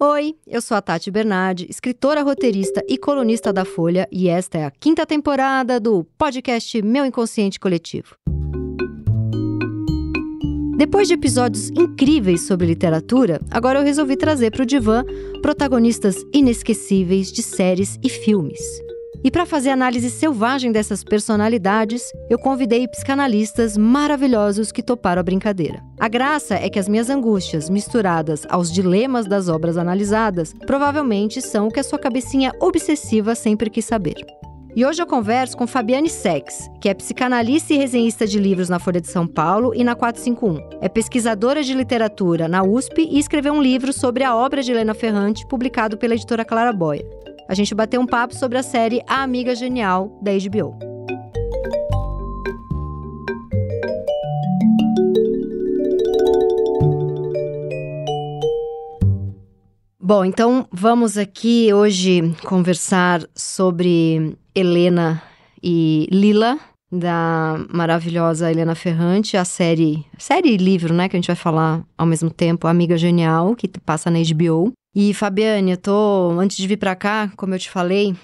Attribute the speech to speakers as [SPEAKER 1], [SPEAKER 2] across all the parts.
[SPEAKER 1] Oi, eu sou a Tati Bernardi, escritora, roteirista e colunista da Folha, e esta é a quinta temporada do podcast Meu Inconsciente Coletivo. Depois de episódios incríveis sobre literatura, agora eu resolvi trazer para o divã protagonistas inesquecíveis de séries e filmes. E para fazer análise selvagem dessas personalidades, eu convidei psicanalistas maravilhosos que toparam a brincadeira. A graça é que as minhas angústias, misturadas aos dilemas das obras analisadas, provavelmente são o que a sua cabecinha obsessiva sempre quis saber. E hoje eu converso com Fabiane Sex, que é psicanalista e resenhista de livros na Folha de São Paulo e na 451. É pesquisadora de literatura na USP e escreveu um livro sobre a obra de Helena Ferrante, publicado pela editora Clara Boia. A gente bateu um papo sobre a série A Amiga Genial da HBO. Bom, então vamos aqui hoje conversar sobre Helena e Lila, da maravilhosa Helena Ferrante, a série, série e livro, né, que a gente vai falar ao mesmo tempo, Amiga Genial, que passa na HBO. E, Fabiane, eu tô. Antes de vir para cá, como eu te falei,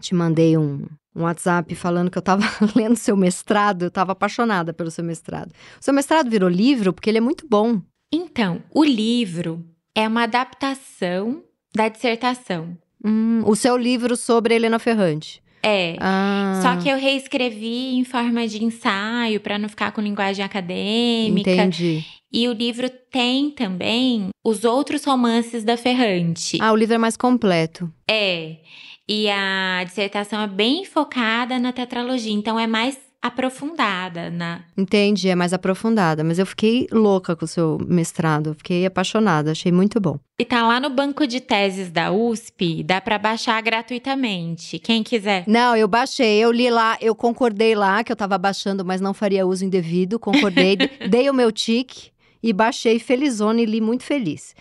[SPEAKER 1] te mandei um, um WhatsApp falando que eu tava lendo seu mestrado, eu tava apaixonada pelo seu mestrado. O seu mestrado virou livro porque ele é muito bom. Então, o livro é uma
[SPEAKER 2] adaptação
[SPEAKER 1] da dissertação. Hum, o seu livro sobre Helena Ferrante. É. Ah. Só que eu
[SPEAKER 2] reescrevi em forma de ensaio para não ficar com linguagem acadêmica. Entendi. E o livro tem também os outros romances da Ferrante.
[SPEAKER 1] Ah, o livro é mais completo.
[SPEAKER 2] É. E a dissertação é bem focada na tetralogia, então é mais aprofundada na.
[SPEAKER 1] Entendi, é mais aprofundada, mas eu fiquei louca com o seu mestrado, fiquei apaixonada, achei muito bom.
[SPEAKER 2] E tá lá no banco de teses da USP, dá para baixar gratuitamente, quem quiser.
[SPEAKER 1] Não, eu baixei, eu li lá, eu concordei lá que eu tava baixando, mas não faria uso indevido, concordei, dei o meu tique e baixei Felizona e li muito feliz.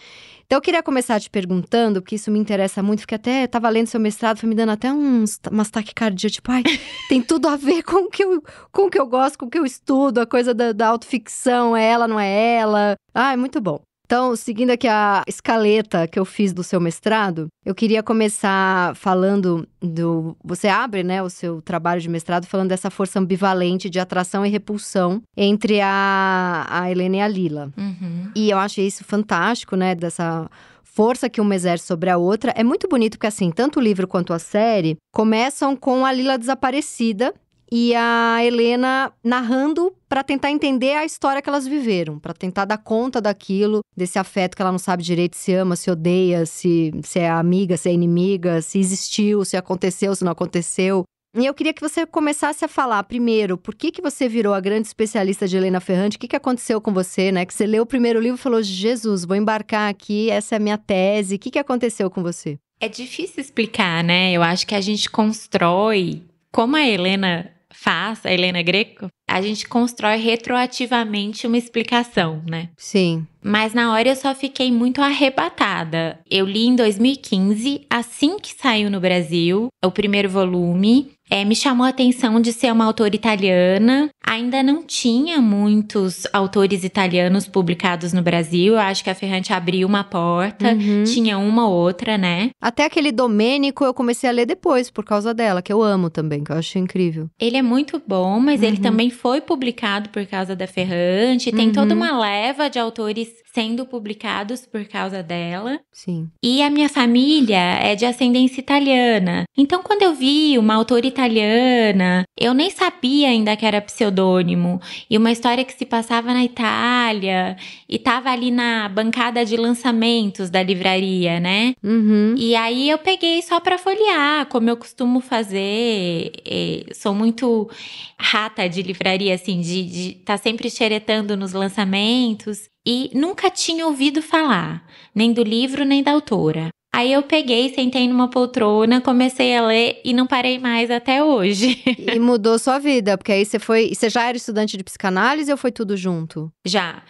[SPEAKER 1] Então eu queria começar te perguntando, porque isso me interessa muito, porque até estava lendo seu mestrado, foi me dando até uns, umas taquicardias, tipo, ai, tem tudo a ver com o que eu, com que eu gosto, com o que eu estudo, a coisa da, da autoficção, é ela, não é ela. Ah, é muito bom. Então, seguindo aqui a escaleta que eu fiz do seu mestrado, eu queria começar falando do. Você abre né, o seu trabalho de mestrado falando dessa força ambivalente de atração e repulsão entre a, a Helena e a Lila. Uhum. E eu achei isso fantástico, né? Dessa força que uma exerce sobre a outra. É muito bonito porque, assim, tanto o livro quanto a série começam com a Lila desaparecida e a Helena narrando para tentar entender a história que elas viveram, para tentar dar conta daquilo, desse afeto que ela não sabe direito se ama, se odeia, se, se é amiga, se é inimiga, se existiu, se aconteceu, se não aconteceu. E eu queria que você começasse a falar primeiro, por que, que você virou a grande especialista de Helena Ferrante? O que, que aconteceu com você, né? Que você leu o primeiro livro e falou: Jesus, vou embarcar aqui, essa é a minha tese. O que, que aconteceu com você?
[SPEAKER 2] É difícil explicar, né? Eu acho que a gente constrói. Como a Helena faz, a Helena Greco, a gente constrói retroativamente uma explicação, né? Sim. Mas na hora eu só fiquei muito arrebatada. Eu li em 2015, assim que saiu no Brasil, o primeiro volume. É, me chamou a atenção de ser uma autora italiana ainda não tinha muitos autores italianos publicados no Brasil. Eu acho que a Ferrante abriu uma porta, uhum. tinha uma ou outra, né?
[SPEAKER 1] Até aquele Domênico eu comecei a ler depois, por causa dela, que eu amo também, que eu acho incrível. Ele é muito bom, mas uhum. ele também
[SPEAKER 2] foi publicado por causa da Ferrante. Tem uhum. toda uma leva de autores sendo publicados por causa dela. Sim. E a minha família é de ascendência italiana. Então, quando eu vi uma autora italiana, eu nem sabia ainda que era pseudônimo, e uma história que se passava na Itália, e tava ali na bancada de lançamentos da livraria, né? Uhum. E aí eu peguei só para folhear, como eu costumo fazer. E sou muito rata de livraria, assim, de estar tá sempre xeretando nos lançamentos e nunca tinha ouvido
[SPEAKER 1] falar, nem do livro nem da autora.
[SPEAKER 2] Aí eu peguei, sentei numa poltrona,
[SPEAKER 1] comecei a ler e não parei mais até hoje. e mudou sua vida, porque aí você foi. Você já era estudante de psicanálise ou foi tudo junto?
[SPEAKER 2] Já.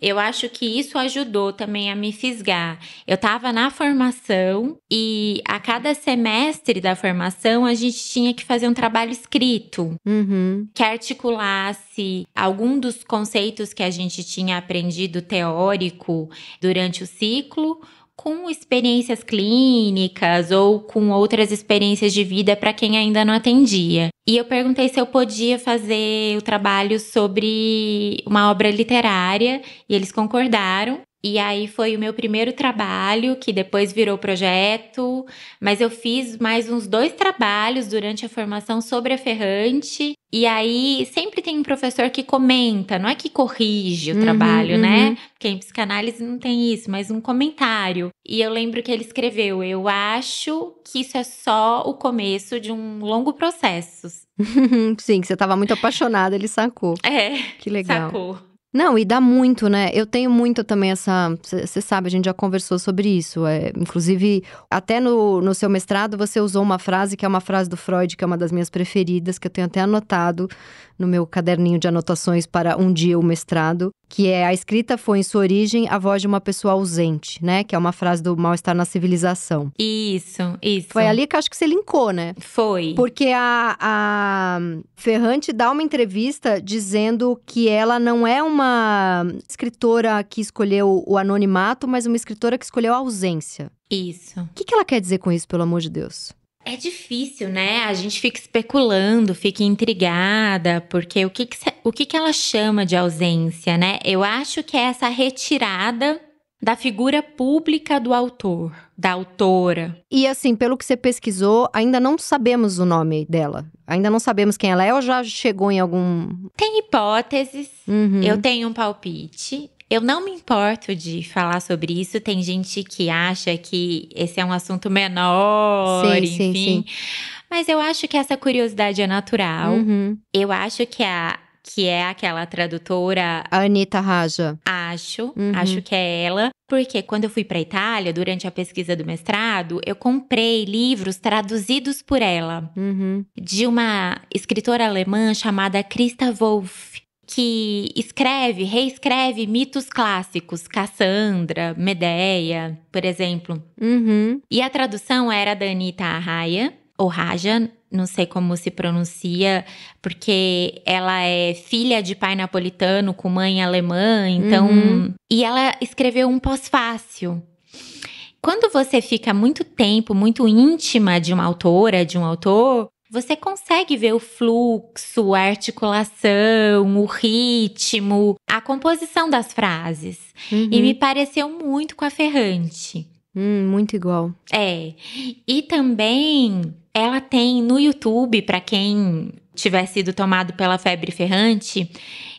[SPEAKER 2] Eu acho que isso ajudou também a me fisgar. Eu estava na formação e a cada semestre da formação a gente tinha que fazer um trabalho escrito
[SPEAKER 1] uhum.
[SPEAKER 2] que articulasse algum dos conceitos que a gente tinha aprendido teórico durante o ciclo com experiências clínicas ou com outras experiências de vida para quem ainda não atendia. E eu perguntei se eu podia fazer o trabalho sobre uma obra literária e eles concordaram. E aí foi o meu primeiro trabalho, que depois virou projeto, mas eu fiz mais uns dois trabalhos durante a formação sobre a Ferrante. E aí sempre tem um professor que comenta, não é que corrige o uhum, trabalho, né? uhum. né? Porque em psicanálise não tem isso, mas um comentário. E eu lembro que ele escreveu: "Eu acho que isso é só o começo de um longo processo".
[SPEAKER 1] Sim, que você estava muito apaixonada, ele sacou. É. Que legal. Sacou. Não, e dá muito, né? Eu tenho muito também essa. Você sabe, a gente já conversou sobre isso. É, inclusive, até no, no seu mestrado, você usou uma frase que é uma frase do Freud, que é uma das minhas preferidas, que eu tenho até anotado, no meu caderninho de anotações para um dia o mestrado, que é a escrita foi em sua origem a voz de uma pessoa ausente, né? Que é uma frase do mal-estar na civilização.
[SPEAKER 2] Isso, isso. Foi ali
[SPEAKER 1] que acho que você linkou, né? Foi. Porque a, a Ferrante dá uma entrevista dizendo que ela não é uma escritora que escolheu o anonimato, mas uma escritora que escolheu a ausência. Isso. O que, que ela quer dizer com isso, pelo amor de Deus?
[SPEAKER 2] É difícil, né? A gente fica especulando, fica intrigada, porque o que, que o que, que ela chama de ausência, né? Eu acho que é essa retirada da figura pública do autor, da autora.
[SPEAKER 1] E assim, pelo que você pesquisou, ainda não sabemos o nome dela. Ainda não sabemos quem ela é ou já chegou em algum.
[SPEAKER 2] Tem hipóteses, uhum. eu tenho um palpite. Eu não me importo de falar sobre isso. Tem gente que acha que esse é um assunto menor, sim, enfim. Sim, sim. Mas eu acho que essa curiosidade é natural. Uhum. Eu acho que a que é aquela tradutora Anita Raja. Acho, uhum. acho que é ela, porque quando eu fui para Itália durante a pesquisa do mestrado, eu comprei livros traduzidos por ela uhum. de uma escritora alemã chamada Christa Wolff que escreve, reescreve mitos clássicos, Cassandra, Medeia, por exemplo. Uhum. E a tradução era da Anita Arraia, ou Raja, não sei como se pronuncia, porque ela é filha de pai napolitano com mãe alemã, então. Uhum. E ela escreveu um pós-fácil. Quando você fica muito tempo, muito íntima de uma autora, de um autor, você consegue ver o fluxo, a articulação, o ritmo, a composição das frases. Uhum. E me pareceu muito com a Ferrante. Hum, muito igual. É. E também ela tem no YouTube, para quem tiver sido tomado pela febre ferrante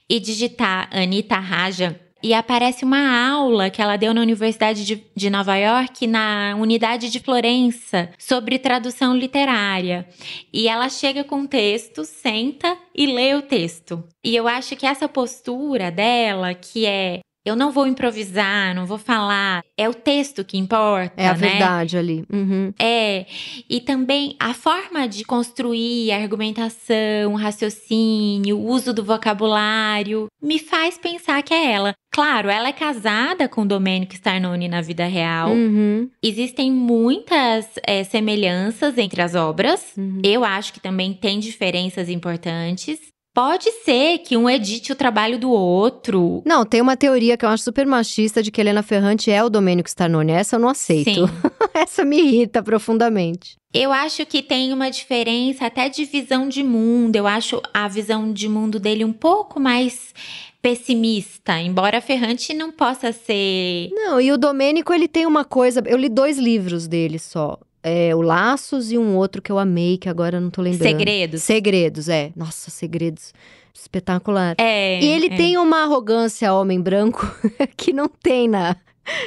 [SPEAKER 2] e digitar Anita Raja e aparece uma aula que ela deu na Universidade de, de Nova York, na unidade de Florença, sobre tradução literária. E ela chega com o texto, senta e lê o texto. E eu acho que essa postura dela, que é eu não vou improvisar, não vou falar. É o texto que importa. É a né? verdade ali. Uhum. É. E também a forma de construir a argumentação, o raciocínio, o uso do vocabulário, me faz pensar que é ela. Claro, ela é casada com o Domênico Starnone na vida real. Uhum. Existem muitas é, semelhanças entre as obras. Uhum. Eu acho que também tem diferenças importantes.
[SPEAKER 1] Pode ser que um edite o trabalho do outro. Não, tem uma teoria que eu acho super machista de que Helena Ferrante é o Domênico Starnone. Essa eu não aceito. Essa me irrita profundamente.
[SPEAKER 2] Eu acho que tem uma diferença até de visão de mundo. Eu acho a visão de mundo dele um pouco mais pessimista, embora Ferrante não possa ser.
[SPEAKER 1] Não, e o Domênico, ele tem uma coisa. Eu li dois livros dele só é, o Laços e um outro que eu amei, que agora eu não tô lembrando. Segredos. Segredos, é. Nossa, Segredos. Espetacular. É, e ele é. tem uma arrogância homem branco que não tem na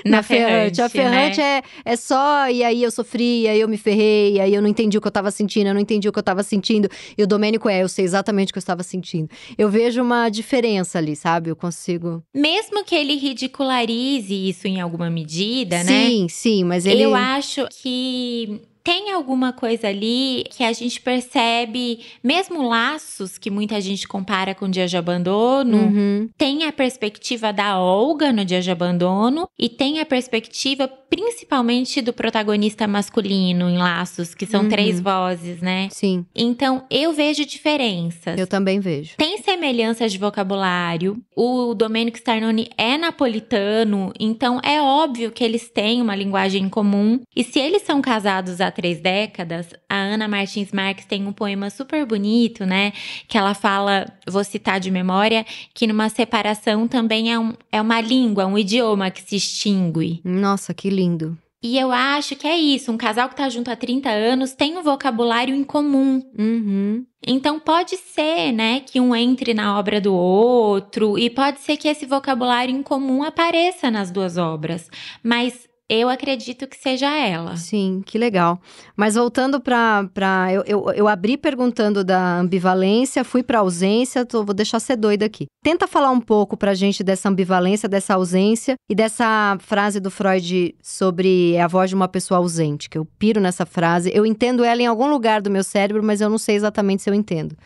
[SPEAKER 1] na, na Ferrante. A Ferrante né? é, é só, e aí eu sofri, e aí eu me ferrei, e aí eu não entendi o que eu tava sentindo, eu não entendi o que eu tava sentindo. E o Domênico é, eu sei exatamente o que eu estava sentindo. Eu vejo uma diferença ali, sabe? Eu consigo.
[SPEAKER 2] Mesmo que ele ridicularize isso em alguma medida, sim, né? Sim,
[SPEAKER 1] sim, mas ele. Eu
[SPEAKER 2] acho que tem alguma coisa ali que a gente percebe, mesmo laços que muita gente compara com o dia de abandono, uhum. tem a perspectiva da Olga no dia de abandono e tem a perspectiva principalmente do protagonista masculino em laços, que são uhum. três vozes, né? Sim. Então eu vejo diferenças. Eu também vejo. Tem semelhanças de vocabulário. O Domênico Starnoni é napolitano, então é óbvio que eles têm uma linguagem comum. E se eles são casados há três décadas, a Ana Martins Marques tem um poema super bonito, né? Que ela fala, vou citar de memória, que numa separação também é, um, é uma língua, um idioma que se extingue.
[SPEAKER 1] Nossa, que lindo.
[SPEAKER 2] E eu acho que é isso. Um casal que tá junto há 30 anos tem um vocabulário em comum.
[SPEAKER 1] Uhum.
[SPEAKER 2] Então pode ser, né, que um entre na obra do outro, e pode ser que esse vocabulário em comum apareça nas duas obras.
[SPEAKER 1] Mas eu acredito que seja ela. Sim, que legal. Mas voltando para. Eu, eu, eu abri perguntando da ambivalência, fui para ausência, tô, vou deixar ser doida aqui. Tenta falar um pouco para gente dessa ambivalência, dessa ausência e dessa frase do Freud sobre é a voz de uma pessoa ausente, que eu piro nessa frase. Eu entendo ela em algum lugar do meu cérebro, mas eu não sei exatamente se eu entendo.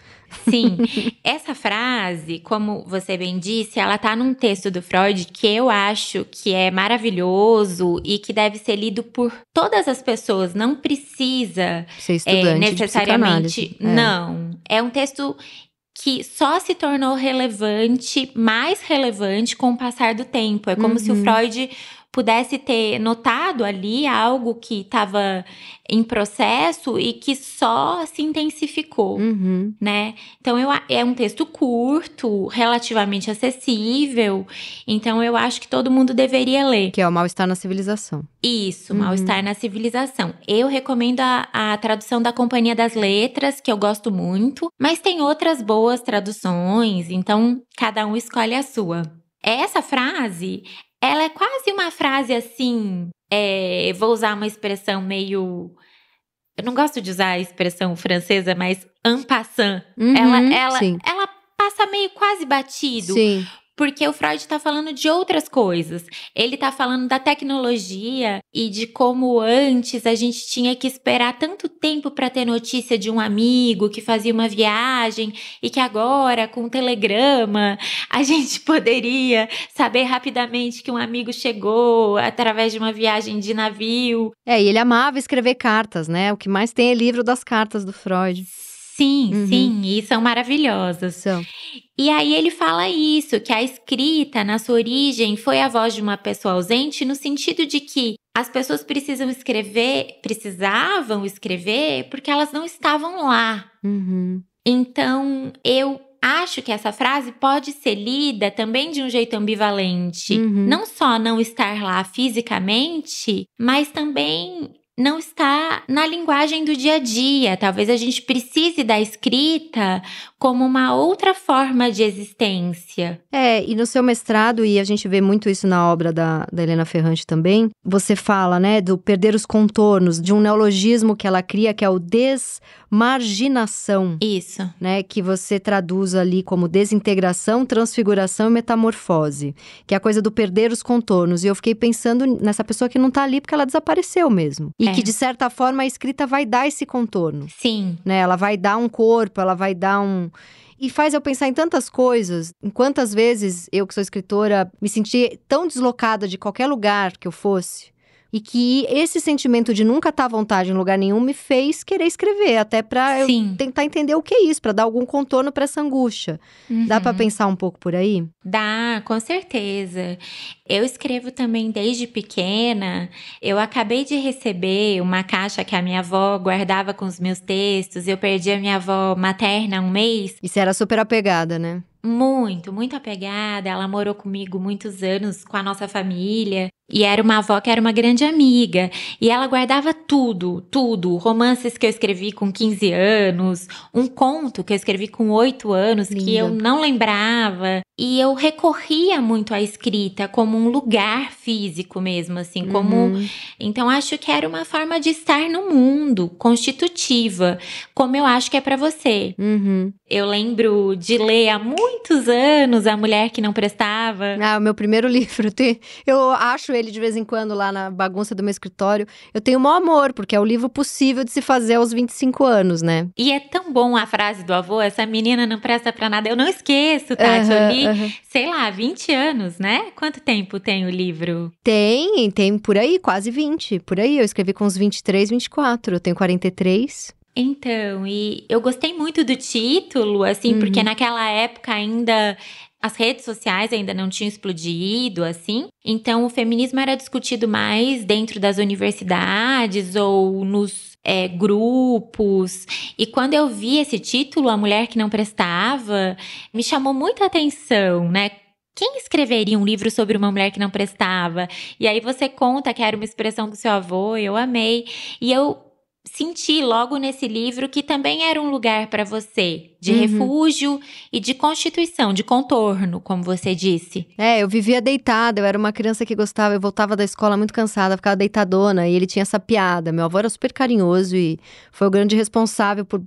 [SPEAKER 1] Sim.
[SPEAKER 2] Essa frase, como você bem disse, ela tá num texto do Freud que eu acho que é maravilhoso e que deve ser lido por todas as pessoas. Não precisa
[SPEAKER 1] ser eh, estudante é, necessariamente. É. Não.
[SPEAKER 2] É um texto que só se tornou relevante, mais relevante com o passar do tempo. É como uhum. se o uhum. Freud pudesse ter notado ali algo que estava em processo e que só se intensificou, uhum. né? Então eu, é um texto curto, relativamente acessível, então eu acho que todo mundo deveria ler. Que é o Mal-Estar
[SPEAKER 1] na Civilização. Isso, uhum. Mal-Estar
[SPEAKER 2] na Civilização. Eu recomendo a, a tradução da Companhia das Letras, que eu gosto muito, mas tem outras boas traduções, então cada um escolhe a sua. Essa frase ela é quase uma frase assim. É, vou usar uma expressão meio. Eu não gosto de usar a expressão francesa, mas en passant. Uhum, ela, ela, ela passa meio quase batido. Sim porque o Freud está falando de outras coisas. Ele está falando da tecnologia e de como antes a gente tinha que esperar tanto tempo para ter notícia de um amigo que fazia uma viagem e que agora, com o telegrama, a gente poderia saber rapidamente que um amigo chegou através de uma viagem de navio.
[SPEAKER 1] É, e ele amava escrever cartas, né? O que mais tem é livro das cartas do Freud. Sim, uhum. sim, e são maravilhosas. São. E aí
[SPEAKER 2] ele fala isso, que a escrita, na sua origem, foi a voz de uma pessoa ausente, no sentido de que as pessoas precisam escrever, precisavam escrever, porque elas não estavam lá. Uhum. Então, eu acho que essa frase pode ser lida também de um jeito ambivalente. Uhum. Não só não estar lá fisicamente, mas também não está na linguagem do dia a dia. Talvez a gente precise da escrita como uma outra forma de existência.
[SPEAKER 1] É, e no seu mestrado, e a gente vê muito isso na obra da, da Helena Ferrante também, você fala, né, do perder os contornos, de um neologismo que ela cria, que é o desmarginação. Isso. Né, que você traduz ali como desintegração, transfiguração e metamorfose, que é a coisa do perder os contornos. E eu fiquei pensando nessa pessoa que não tá ali porque ela desapareceu mesmo. E é. que, de certa forma, a escrita vai dar esse contorno. Sim. Né, ela vai dar um corpo, ela vai dar um, e faz eu pensar em tantas coisas, em quantas vezes eu, que sou escritora, me senti tão deslocada de qualquer lugar que eu fosse. E que esse sentimento de nunca estar à vontade em lugar nenhum me fez querer escrever, até para eu tentar entender o que é isso, para dar algum contorno para essa angústia. Uhum. Dá para pensar um pouco por aí?
[SPEAKER 2] Dá, com certeza. Eu escrevo também desde pequena. Eu acabei de receber uma caixa que a minha avó guardava com os meus textos. Eu perdi a minha avó materna há um mês.
[SPEAKER 1] E você era super apegada, né? Muito,
[SPEAKER 2] muito apegada. Ela morou comigo muitos anos com a nossa família. E era uma avó que era uma grande amiga. E ela guardava tudo, tudo. Romances que eu escrevi com 15 anos, um conto que eu escrevi com 8 anos Linda. que eu não lembrava. E eu recorria muito à escrita como um um lugar físico mesmo, assim, como. Uhum. Então, acho que era uma forma de estar no mundo, constitutiva, como eu acho que é para você. Uhum. Eu lembro de ler há muitos
[SPEAKER 1] anos A Mulher que Não Prestava. Ah, o meu primeiro livro. Eu acho ele de vez em quando lá na bagunça do meu escritório. Eu tenho o maior amor, porque é o livro possível de se fazer aos 25 anos, né?
[SPEAKER 2] E é tão bom a frase do avô, essa menina não presta pra nada. Eu não esqueço, Tati. Uhum, eu li, uhum. sei lá, 20 anos, né? Quanto tempo? tempo tem o livro?
[SPEAKER 1] Tem, tem por aí, quase 20. Por aí, eu escrevi com uns 23, 24. Eu tenho 43.
[SPEAKER 2] Então, e eu gostei muito do título, assim, uhum. porque naquela época ainda as redes sociais ainda não tinham explodido, assim. Então, o feminismo era discutido mais dentro das universidades ou nos é, grupos. E quando eu vi esse título, A Mulher que Não Prestava, me chamou muita atenção, né? Quem escreveria um livro sobre uma mulher que não prestava? E aí você conta que era uma expressão do seu avô, eu amei. E eu senti logo nesse livro que também era um lugar para você de uhum. refúgio e de constituição, de contorno, como você disse.
[SPEAKER 1] É, eu vivia deitada, eu era uma criança que gostava, eu voltava da escola muito cansada, ficava deitadona e ele tinha essa piada. Meu avô era super carinhoso e foi o grande responsável por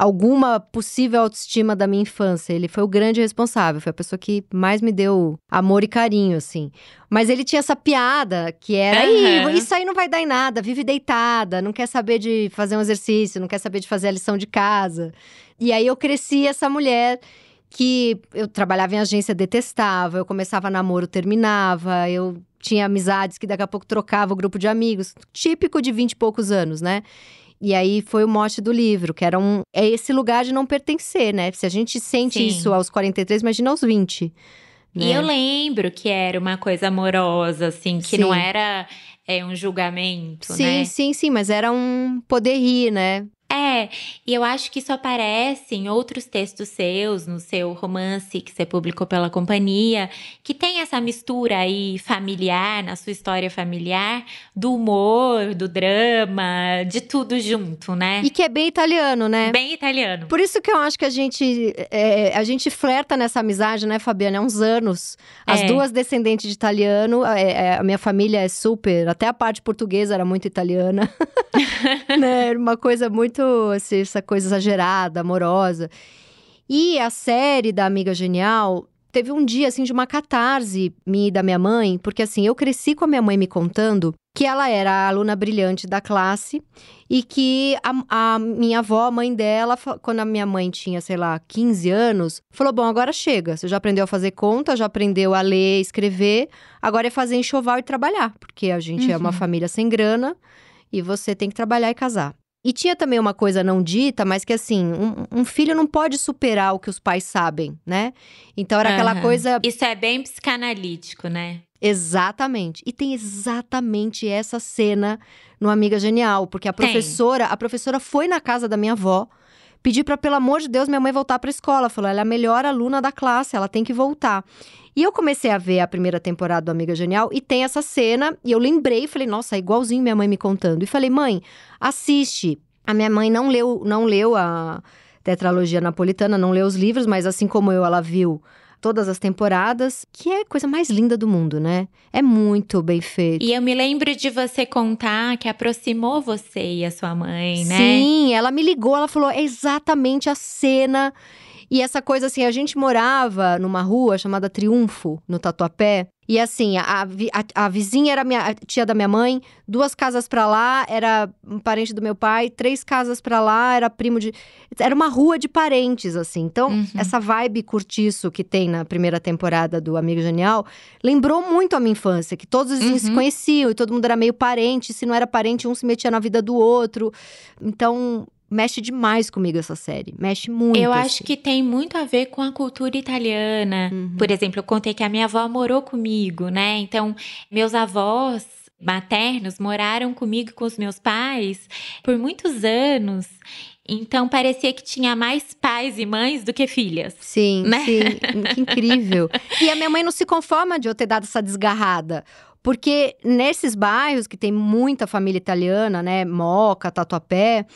[SPEAKER 1] alguma possível autoestima da minha infância. Ele foi o grande responsável, foi a pessoa que mais me deu amor e carinho, assim. Mas ele tinha essa piada que era: uhum. isso aí não vai dar em nada, vive deitada, não quer saber de fazer um exercício, não quer saber de fazer a lição de casa. E aí eu cresci essa mulher que eu trabalhava em agência, detestava, eu começava namoro, terminava, eu tinha amizades que daqui a pouco trocava o grupo de amigos, típico de vinte e poucos anos, né? E aí foi o mote do livro, que era um. É esse lugar de não pertencer, né? Se a gente sente Sim. isso aos 43, imagina aos 20. Né? E eu
[SPEAKER 2] lembro que era uma coisa amorosa, assim, que sim. não era é, um julgamento, sim, né? Sim,
[SPEAKER 1] sim, sim, mas era um poder rir, né?
[SPEAKER 2] É, e eu acho que isso aparece em outros textos seus, no seu romance que você publicou pela companhia, que tem essa mistura aí familiar, na sua história familiar, do humor, do drama, de tudo junto, né? E que
[SPEAKER 1] é bem italiano, né? Bem italiano. Por isso que eu acho que a gente, é, a gente flerta nessa amizade, né, Fabiana, há é uns anos. As é. duas descendentes de italiano, é, é, a minha família é super, até a parte portuguesa era muito italiana, né? Era uma coisa muito muito assim, essa coisa exagerada, amorosa. E a série da Amiga Genial teve um dia assim de uma catarse minha da minha mãe, porque assim, eu cresci com a minha mãe me contando que ela era a aluna brilhante da classe e que a, a minha avó, a mãe dela, quando a minha mãe tinha, sei lá, 15 anos, falou: Bom, agora chega, você já aprendeu a fazer conta, já aprendeu a ler, escrever, agora é fazer enxoval e trabalhar, porque a gente uhum. é uma uhum. família sem grana e você tem que trabalhar e casar. E tinha também uma coisa não dita, mas que assim, um, um, filho não pode superar o que os pais sabem, né? Então era aquela coisa. Isso é
[SPEAKER 2] bem psicanalítico, né?
[SPEAKER 1] Exatamente. E tem exatamente essa cena no Amiga Genial, porque a professora, tem. a professora foi na casa da minha avó pedir para pelo amor de Deus minha mãe voltar para a escola, falou: "Ela é a melhor aluna da classe, ela tem que voltar". E eu comecei a ver a primeira temporada do Amiga Genial e tem essa cena. E eu lembrei, falei, nossa, é igualzinho minha mãe me contando. E falei, mãe, assiste. A minha mãe não leu, não leu a tetralogia napolitana, não leu os livros, mas assim como eu, ela viu todas as temporadas, que é a coisa mais linda do mundo, né? É muito bem feito. E eu
[SPEAKER 2] me lembro de você contar que aproximou você e a sua mãe, né? Sim,
[SPEAKER 1] ela me ligou, ela falou é exatamente a cena e essa coisa assim, a gente morava numa rua chamada Triunfo, no Tatuapé. E assim, a, a, a vizinha era minha, a tia da minha mãe, duas casas para lá era um parente do meu pai, três casas para lá era primo de. Era uma rua de parentes, assim. Então, uhum. essa vibe curtiço que tem na primeira temporada do Amigo Genial lembrou muito a minha infância, que todos uhum. se conheciam e todo mundo era meio parente. Se não era parente, um se metia na vida do outro. Então, mexe demais comigo essa série. Mexe muito. Eu acho assim.
[SPEAKER 2] que tem muito a ver com a cultura italiana. Uhum. Por exemplo, eu contei que a minha avó morou comigo, né? Então, meus avós maternos moraram comigo com os meus pais por muitos anos. Então parecia que tinha mais pais e mães do que filhas.
[SPEAKER 1] Sim, né? sim. Que incrível. e a minha mãe não se conforma de eu ter dado essa desgarrada. Porque nesses bairros que tem muita família italiana, né? Moca, Tatuapé,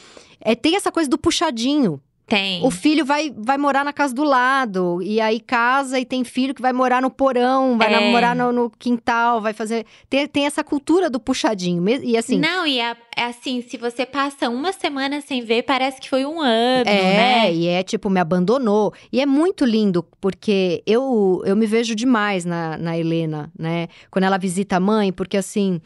[SPEAKER 1] é, tem essa coisa do puxadinho. Tem. O filho vai, vai morar na casa do lado. E aí casa e tem filho que vai morar no porão, vai é. morar no, no, quintal, vai fazer. Tem, tem essa cultura do puxadinho. E assim. Não,
[SPEAKER 2] e a, é, é assim, se você passa uma semana sem ver, parece
[SPEAKER 1] que foi um ano, é, né? É, e é tipo, me abandonou. E é muito lindo, porque eu, eu me vejo demais na, na Helena, né? Quando ela visita a mãe, porque assim.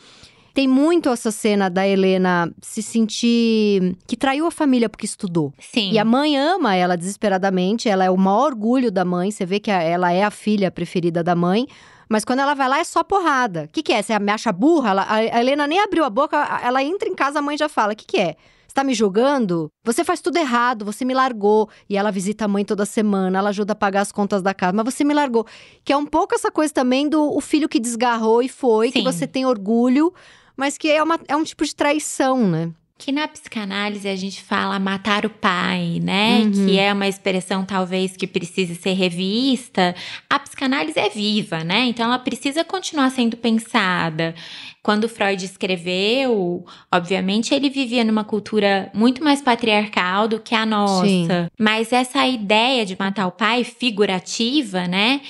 [SPEAKER 1] Tem muito essa cena da Helena se sentir que traiu a família porque estudou. Sim. E a mãe ama ela desesperadamente, ela é o maior orgulho da mãe, você vê que ela é a filha preferida da mãe. Mas quando ela vai lá, é só porrada. O que, que é? Você me acha burra? Ela, a Helena nem abriu a boca, ela entra em casa, a mãe já fala: O que, que é? Você tá me julgando? Você faz tudo errado, você me largou. E ela visita a mãe toda semana, ela ajuda a pagar as contas da casa, mas você me largou. Que é um pouco essa coisa também do o filho que desgarrou e foi, Sim. que você tem orgulho, mas que é, uma, é um tipo de traição, né? Que na psicanálise a gente fala matar
[SPEAKER 2] o pai, né? Uhum. Que é uma expressão talvez que precisa ser revista. A psicanálise é viva, né? Então ela precisa continuar sendo pensada. Quando Freud escreveu, obviamente ele vivia numa cultura muito mais patriarcal do que a nossa. Sim. Mas essa ideia de matar o pai figurativa, né?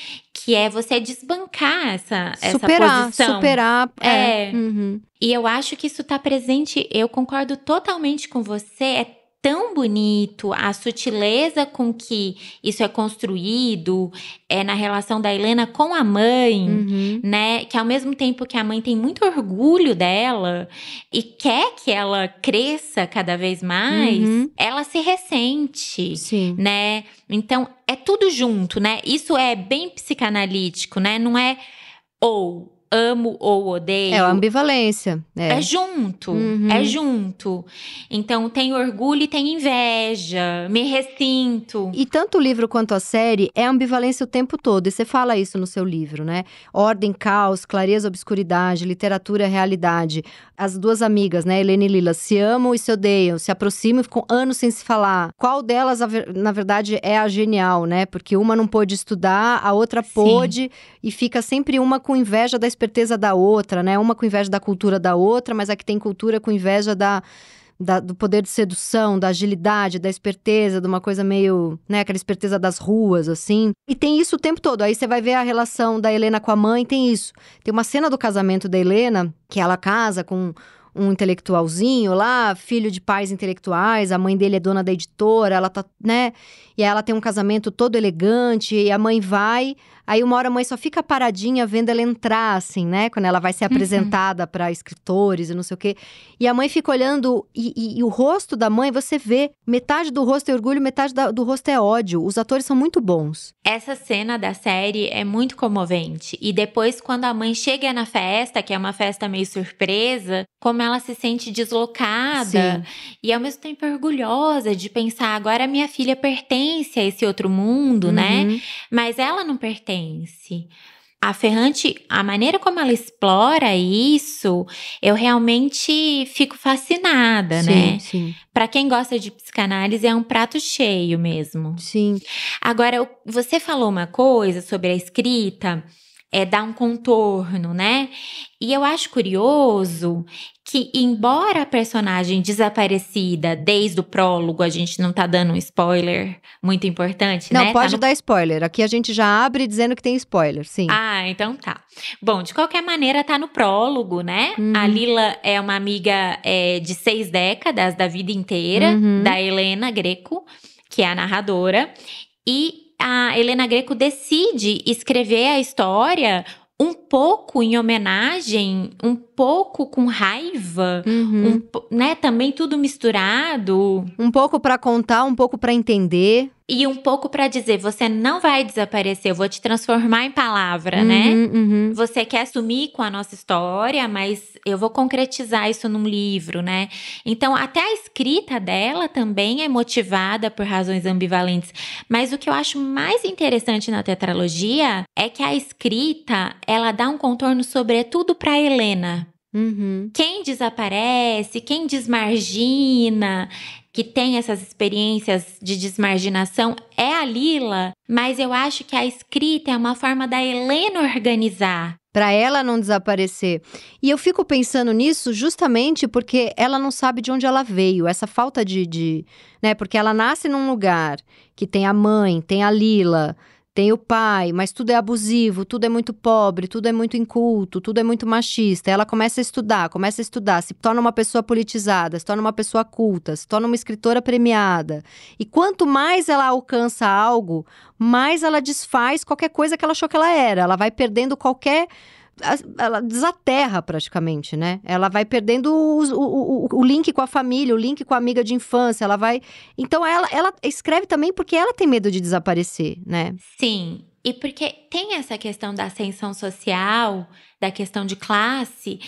[SPEAKER 2] que é você desbancar essa, superar, essa posição. Superar, é. é. Uhum. E eu acho que isso está presente, eu concordo totalmente com você, é tão bonito, a sutileza com que isso é construído é na relação da Helena com a mãe, uhum. né? Que ao mesmo tempo que a mãe tem muito orgulho dela e quer que ela cresça cada vez mais, uhum. ela se ressente, Sim. né? Então é tudo junto, né? Isso é bem psicanalítico, né? Não é ou amo ou odeio. É a
[SPEAKER 1] ambivalência. É, é junto, uhum. é
[SPEAKER 2] junto. Então tem orgulho e tem inveja, me ressinto.
[SPEAKER 1] E tanto o livro quanto a série é ambivalência o tempo todo. E você fala isso no seu livro, né? Ordem, caos, clareza, obscuridade, literatura, realidade. As duas amigas, né, Helena e Lila, se amam e se odeiam, se aproximam e ficam anos sem se falar. Qual delas, na verdade, é a genial, né? Porque uma não pôde estudar, a outra Sim. pôde e fica sempre uma com inveja da esperteza da outra, né? Uma com inveja da cultura da outra, mas a que tem cultura com inveja da, da, do poder de sedução, da agilidade, da esperteza, de uma coisa meio, né, aquela esperteza das ruas, assim. E tem isso o tempo todo. Aí você vai ver a relação da Helena com a mãe, tem isso. Tem uma cena do casamento da Helena, que ela casa com um intelectualzinho lá, filho de pais intelectuais, a mãe dele é dona da editora, ela tá, né? E ela tem um casamento todo elegante, e a mãe vai, aí uma hora a mãe só fica paradinha vendo ela entrar, assim, né? Quando ela vai ser uhum. apresentada uhum. para escritores e não sei o quê. E a mãe fica olhando, e, e, e, o rosto da mãe, você vê, metade do rosto é orgulho, metade da, do rosto é ódio. Os atores são muito bons.
[SPEAKER 2] Essa cena da série é muito comovente. E depois, quando a mãe chega na festa, que é uma festa meio surpresa, como como ela se sente deslocada Sim. e ao mesmo tempo orgulhosa de pensar agora minha filha pertence a esse outro mundo, né? uhum. né? Mas ela não pertence. A Ferrante, a maneira como ela explora isso, eu realmente fico fascinada, sim, né? Sim. Para quem gosta de psicanálise, é um prato cheio mesmo. Sim. Agora, você falou uma coisa sobre a escrita é, dar um contorno, né? E eu acho curioso que, embora a personagem desaparecida desde o prólogo, a gente não tá dando um spoiler muito importante, não, né? Não, pode tá no... dar
[SPEAKER 1] spoiler. Aqui a gente já abre dizendo que tem spoiler, sim. Ah, então tá. Bom, de qualquer maneira, tá no prólogo, né? Uhum.
[SPEAKER 2] A Lila é uma amiga é, de seis décadas, da vida inteira, uhum. da Helena Greco, que é a narradora. E a Helena Greco decide escrever a história um pouco em homenagem, um pouco com raiva, uhum. um, né? Também tudo misturado. Um pouco para contar, um pouco para entender. E um pouco para dizer, você não vai desaparecer, eu vou te transformar em palavra, né? uhum, né? Uhum. Você quer sumir com a nossa história, mas eu vou concretizar isso num livro, né? Então, até a escrita dela também é motivada por razões ambivalentes. Mas o que eu acho mais interessante na tetralogia é que a escrita, ela dá um contorno sobretudo para Helena, Uhum. Quem desaparece, quem desmargina, que tem essas experiências de desmarginação é a Lila, mas eu acho que a escrita é uma forma da Helena organizar.
[SPEAKER 1] Para ela não desaparecer. E eu fico pensando nisso justamente porque ela não sabe de onde ela veio. Essa falta de. de né? Porque ela nasce num lugar que tem a mãe, tem a Lila, tem o pai, mas tudo é abusivo, tudo é muito pobre, tudo é muito inculto, tudo é muito machista. Ela começa a estudar, começa a estudar, se torna uma pessoa politizada, se torna uma pessoa culta, se torna uma escritora premiada. E quanto mais ela alcança algo, mais ela desfaz qualquer coisa que ela achou que ela era. Ela vai perdendo qualquer ela desaterra praticamente, né? Ela vai perdendo o, o, o, o, link com a família, o link com a amiga de infância, ela vai. Então ela, ela escreve também porque ela tem medo de desaparecer, né?
[SPEAKER 2] Sim. E porque tem essa questão da ascensão social, da questão de classe,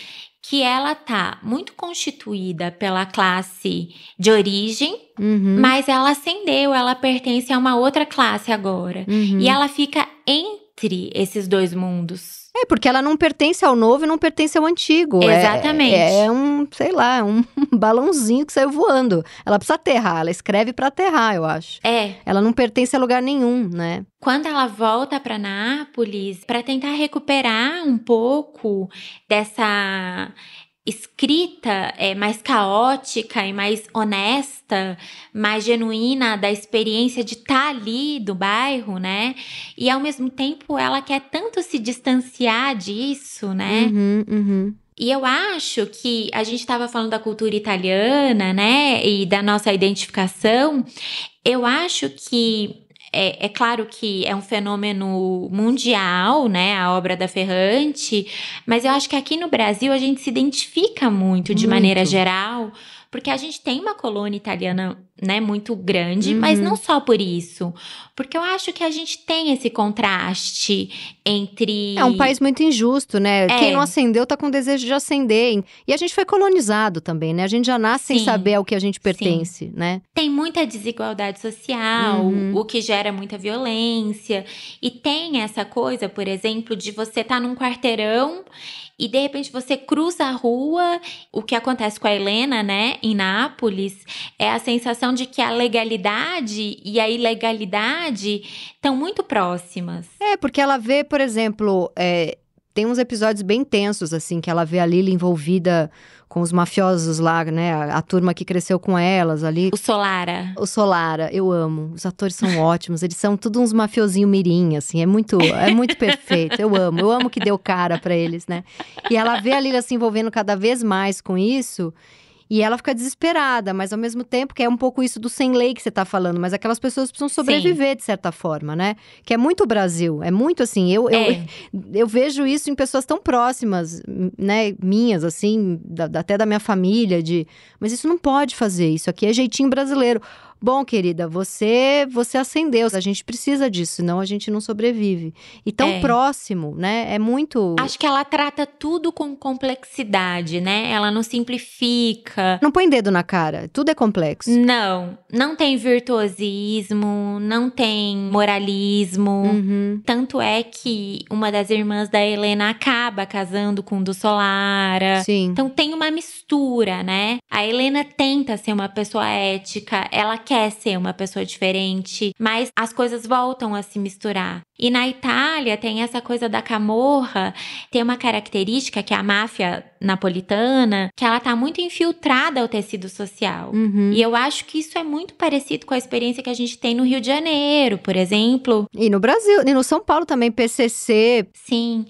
[SPEAKER 2] que ela tá muito constituída pela classe de origem, uhum. mas ela ascendeu, ela pertence a uma outra classe agora. Uhum. E ela fica entre esses dois mundos.
[SPEAKER 1] É, porque ela não pertence ao novo e não pertence ao antigo. É, Exatamente. É, é um, sei lá, um balãozinho que saiu voando. Ela precisa aterrar, ela escreve para aterrar, eu acho. É. Ela não pertence a lugar nenhum, né?
[SPEAKER 2] Quando ela volta para Nápoles, para tentar recuperar um pouco dessa escrita é, mais caótica e mais honesta, mais genuína da experiência de estar tá ali do bairro, né? E ao mesmo tempo ela quer tanto se distanciar disso, né?
[SPEAKER 1] Uhum, uhum.
[SPEAKER 2] E eu acho que a gente estava falando da cultura italiana, né? E da nossa identificação. Eu acho que é, é claro que é um fenômeno mundial, né? A obra da Ferrante, mas eu acho que aqui no Brasil a gente se identifica muito de muito. maneira geral porque a gente tem uma colônia italiana, né, muito grande, uhum. mas não só por isso. Porque eu acho que a gente tem esse contraste entre. É um país
[SPEAKER 1] muito injusto, né? É. Quem não ascendeu tá com desejo de ascender. E a gente foi colonizado também, né? A gente já nasce Sim. sem saber ao que a gente pertence, Sim. né?
[SPEAKER 2] Tem muita desigualdade social, uhum. o que gera muita violência. E tem essa coisa, por exemplo, de você estar tá num quarteirão e de repente você cruza a rua. O que acontece com a Helena, né? em Nápoles é a sensação de que a legalidade e a ilegalidade estão muito próximas.
[SPEAKER 1] É, porque ela vê, por exemplo, é, tem uns episódios bem tensos, assim, que ela vê a Lila envolvida com os mafiosos lá, né? A, a, turma que cresceu com elas ali. O Solara. O Solara, eu amo. Os atores são ótimos, eles são tudo uns mafiosinho mirim, assim, é muito, é muito perfeito. Eu amo, eu amo que deu cara para eles, né? E ela vê a Lila se envolvendo cada vez mais com isso e ela fica desesperada, mas ao mesmo tempo que é um pouco isso do sem lei que você está falando, mas aquelas pessoas precisam sobreviver Sim. de certa forma, né? Que é muito o Brasil, é muito assim, eu, é. eu, eu, vejo isso em pessoas tão próximas, né, minhas, assim, da, até da minha família, de, mas isso não pode fazer, isso aqui é jeitinho brasileiro. Bom, querida, você você acendeu. A gente precisa disso, senão a gente não sobrevive. E tão é. próximo, né? É muito. Acho que ela trata tudo com complexidade, né? Ela não simplifica. Não põe dedo na cara. Tudo é complexo. Não. Não tem
[SPEAKER 2] virtuosismo, não tem moralismo. Uhum. Tanto é que uma das irmãs da Helena acaba casando com o do Solara. Sim. Então tem uma mistura, né? A Helena tenta ser uma pessoa ética. Ela quer quer ser uma pessoa diferente, mas as coisas voltam a se misturar. E na Itália tem essa coisa da camorra, tem uma característica que é a máfia napolitana, que ela tá muito infiltrada ao tecido social. Uhum. E eu acho que isso é muito parecido com a experiência que a gente tem no Rio de Janeiro, por exemplo. E no Brasil, e no São Paulo também, PCC. Sim.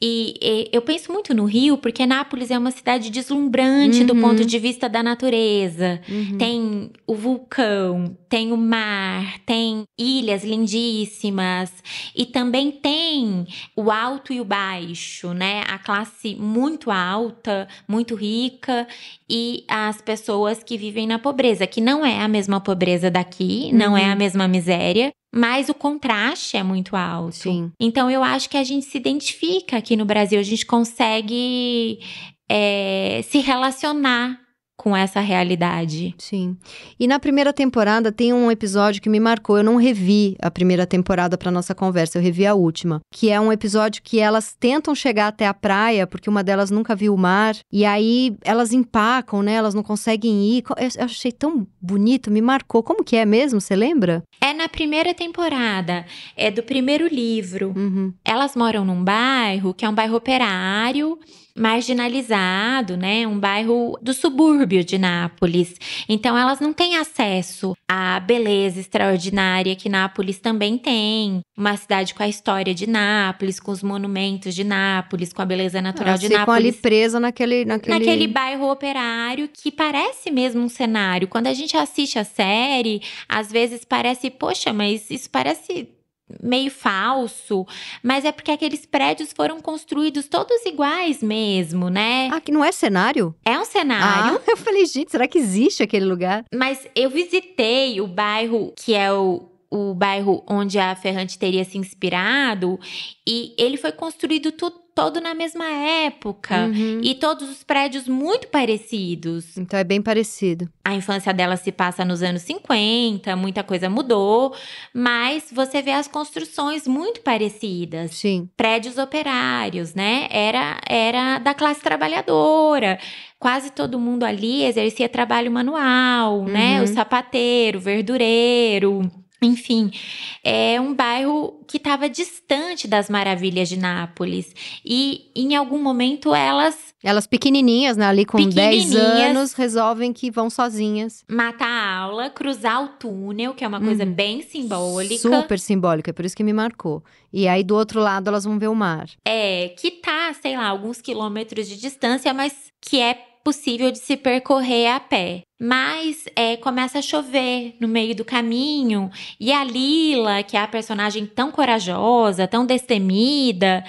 [SPEAKER 2] E, e eu penso muito no Rio, porque Nápoles é uma cidade deslumbrante uhum. do ponto de vista da natureza. Uhum. Tem o vulcão, tem o mar, tem ilhas lindíssimas. E também tem o alto e o baixo, né? A classe muito alta, muito rica e as pessoas que vivem na pobreza, que não é a mesma pobreza daqui, uhum. não é a uhum. mesma miséria, mas o contraste é muito alto. Sim. Então eu acho que a gente se identifica aqui no Brasil, a gente consegue é, se relacionar com essa realidade. Sim.
[SPEAKER 1] E na primeira temporada tem um episódio que me marcou. Eu não revi a primeira temporada para nossa conversa, eu revi a última, que é um episódio que elas tentam chegar até a praia porque uma delas nunca viu o mar e aí elas empacam, né? Elas não conseguem ir. Eu achei tão bonito, me marcou. Como que é mesmo? Você lembra?
[SPEAKER 2] É na primeira temporada, é do primeiro livro. Uhum. Elas moram num bairro que é um bairro operário marginalizado, né? Um bairro do subúrbio de Nápoles. Então elas não têm acesso à beleza extraordinária que Nápoles também tem. Uma cidade com a história de Nápoles, com os monumentos de Nápoles, com a beleza natural elas ah, de ficam Nápoles. ali
[SPEAKER 1] presa naquele, naquele naquele
[SPEAKER 2] bairro operário que parece mesmo um cenário. Quando a gente assiste a série, às vezes parece, poxa, mas isso parece meio falso, mas é porque aqueles prédios foram construídos todos iguais mesmo, né? Ah, que não é cenário? É um cenário. Ah, eu falei, gente, será que existe aquele lugar? Mas eu visitei o bairro que é o o bairro onde a Ferrante teria se inspirado, e ele foi construído tudo todo na mesma época uhum. e todos os prédios muito parecidos. Então é bem parecido. A infância dela se passa nos anos 50, muita coisa mudou, mas você vê as construções muito parecidas. Sim. Prédios operários, né? Era era da classe trabalhadora. Quase todo mundo ali exercia trabalho manual, uhum. né? O uhum. sapateiro, o verdureiro, enfim, é um bairro que estava distante das maravilhas de Nápoles. E em algum momento elas. Elas pequenininhas, né?
[SPEAKER 1] Ali com 10 anos, resolvem que vão sozinhas. Matar a aula, cruzar o
[SPEAKER 2] túnel, que é uma coisa uhum. bem simbólica. Super
[SPEAKER 1] simbólica, é por isso que me marcou. E aí do outro lado elas vão ver o mar.
[SPEAKER 2] É, que tá, sei lá, alguns quilômetros de distância, mas que é possível de se percorrer a pé. Mas é, começa a chover no meio do caminho e a Lila, que é a personagem tão corajosa, tão destemida,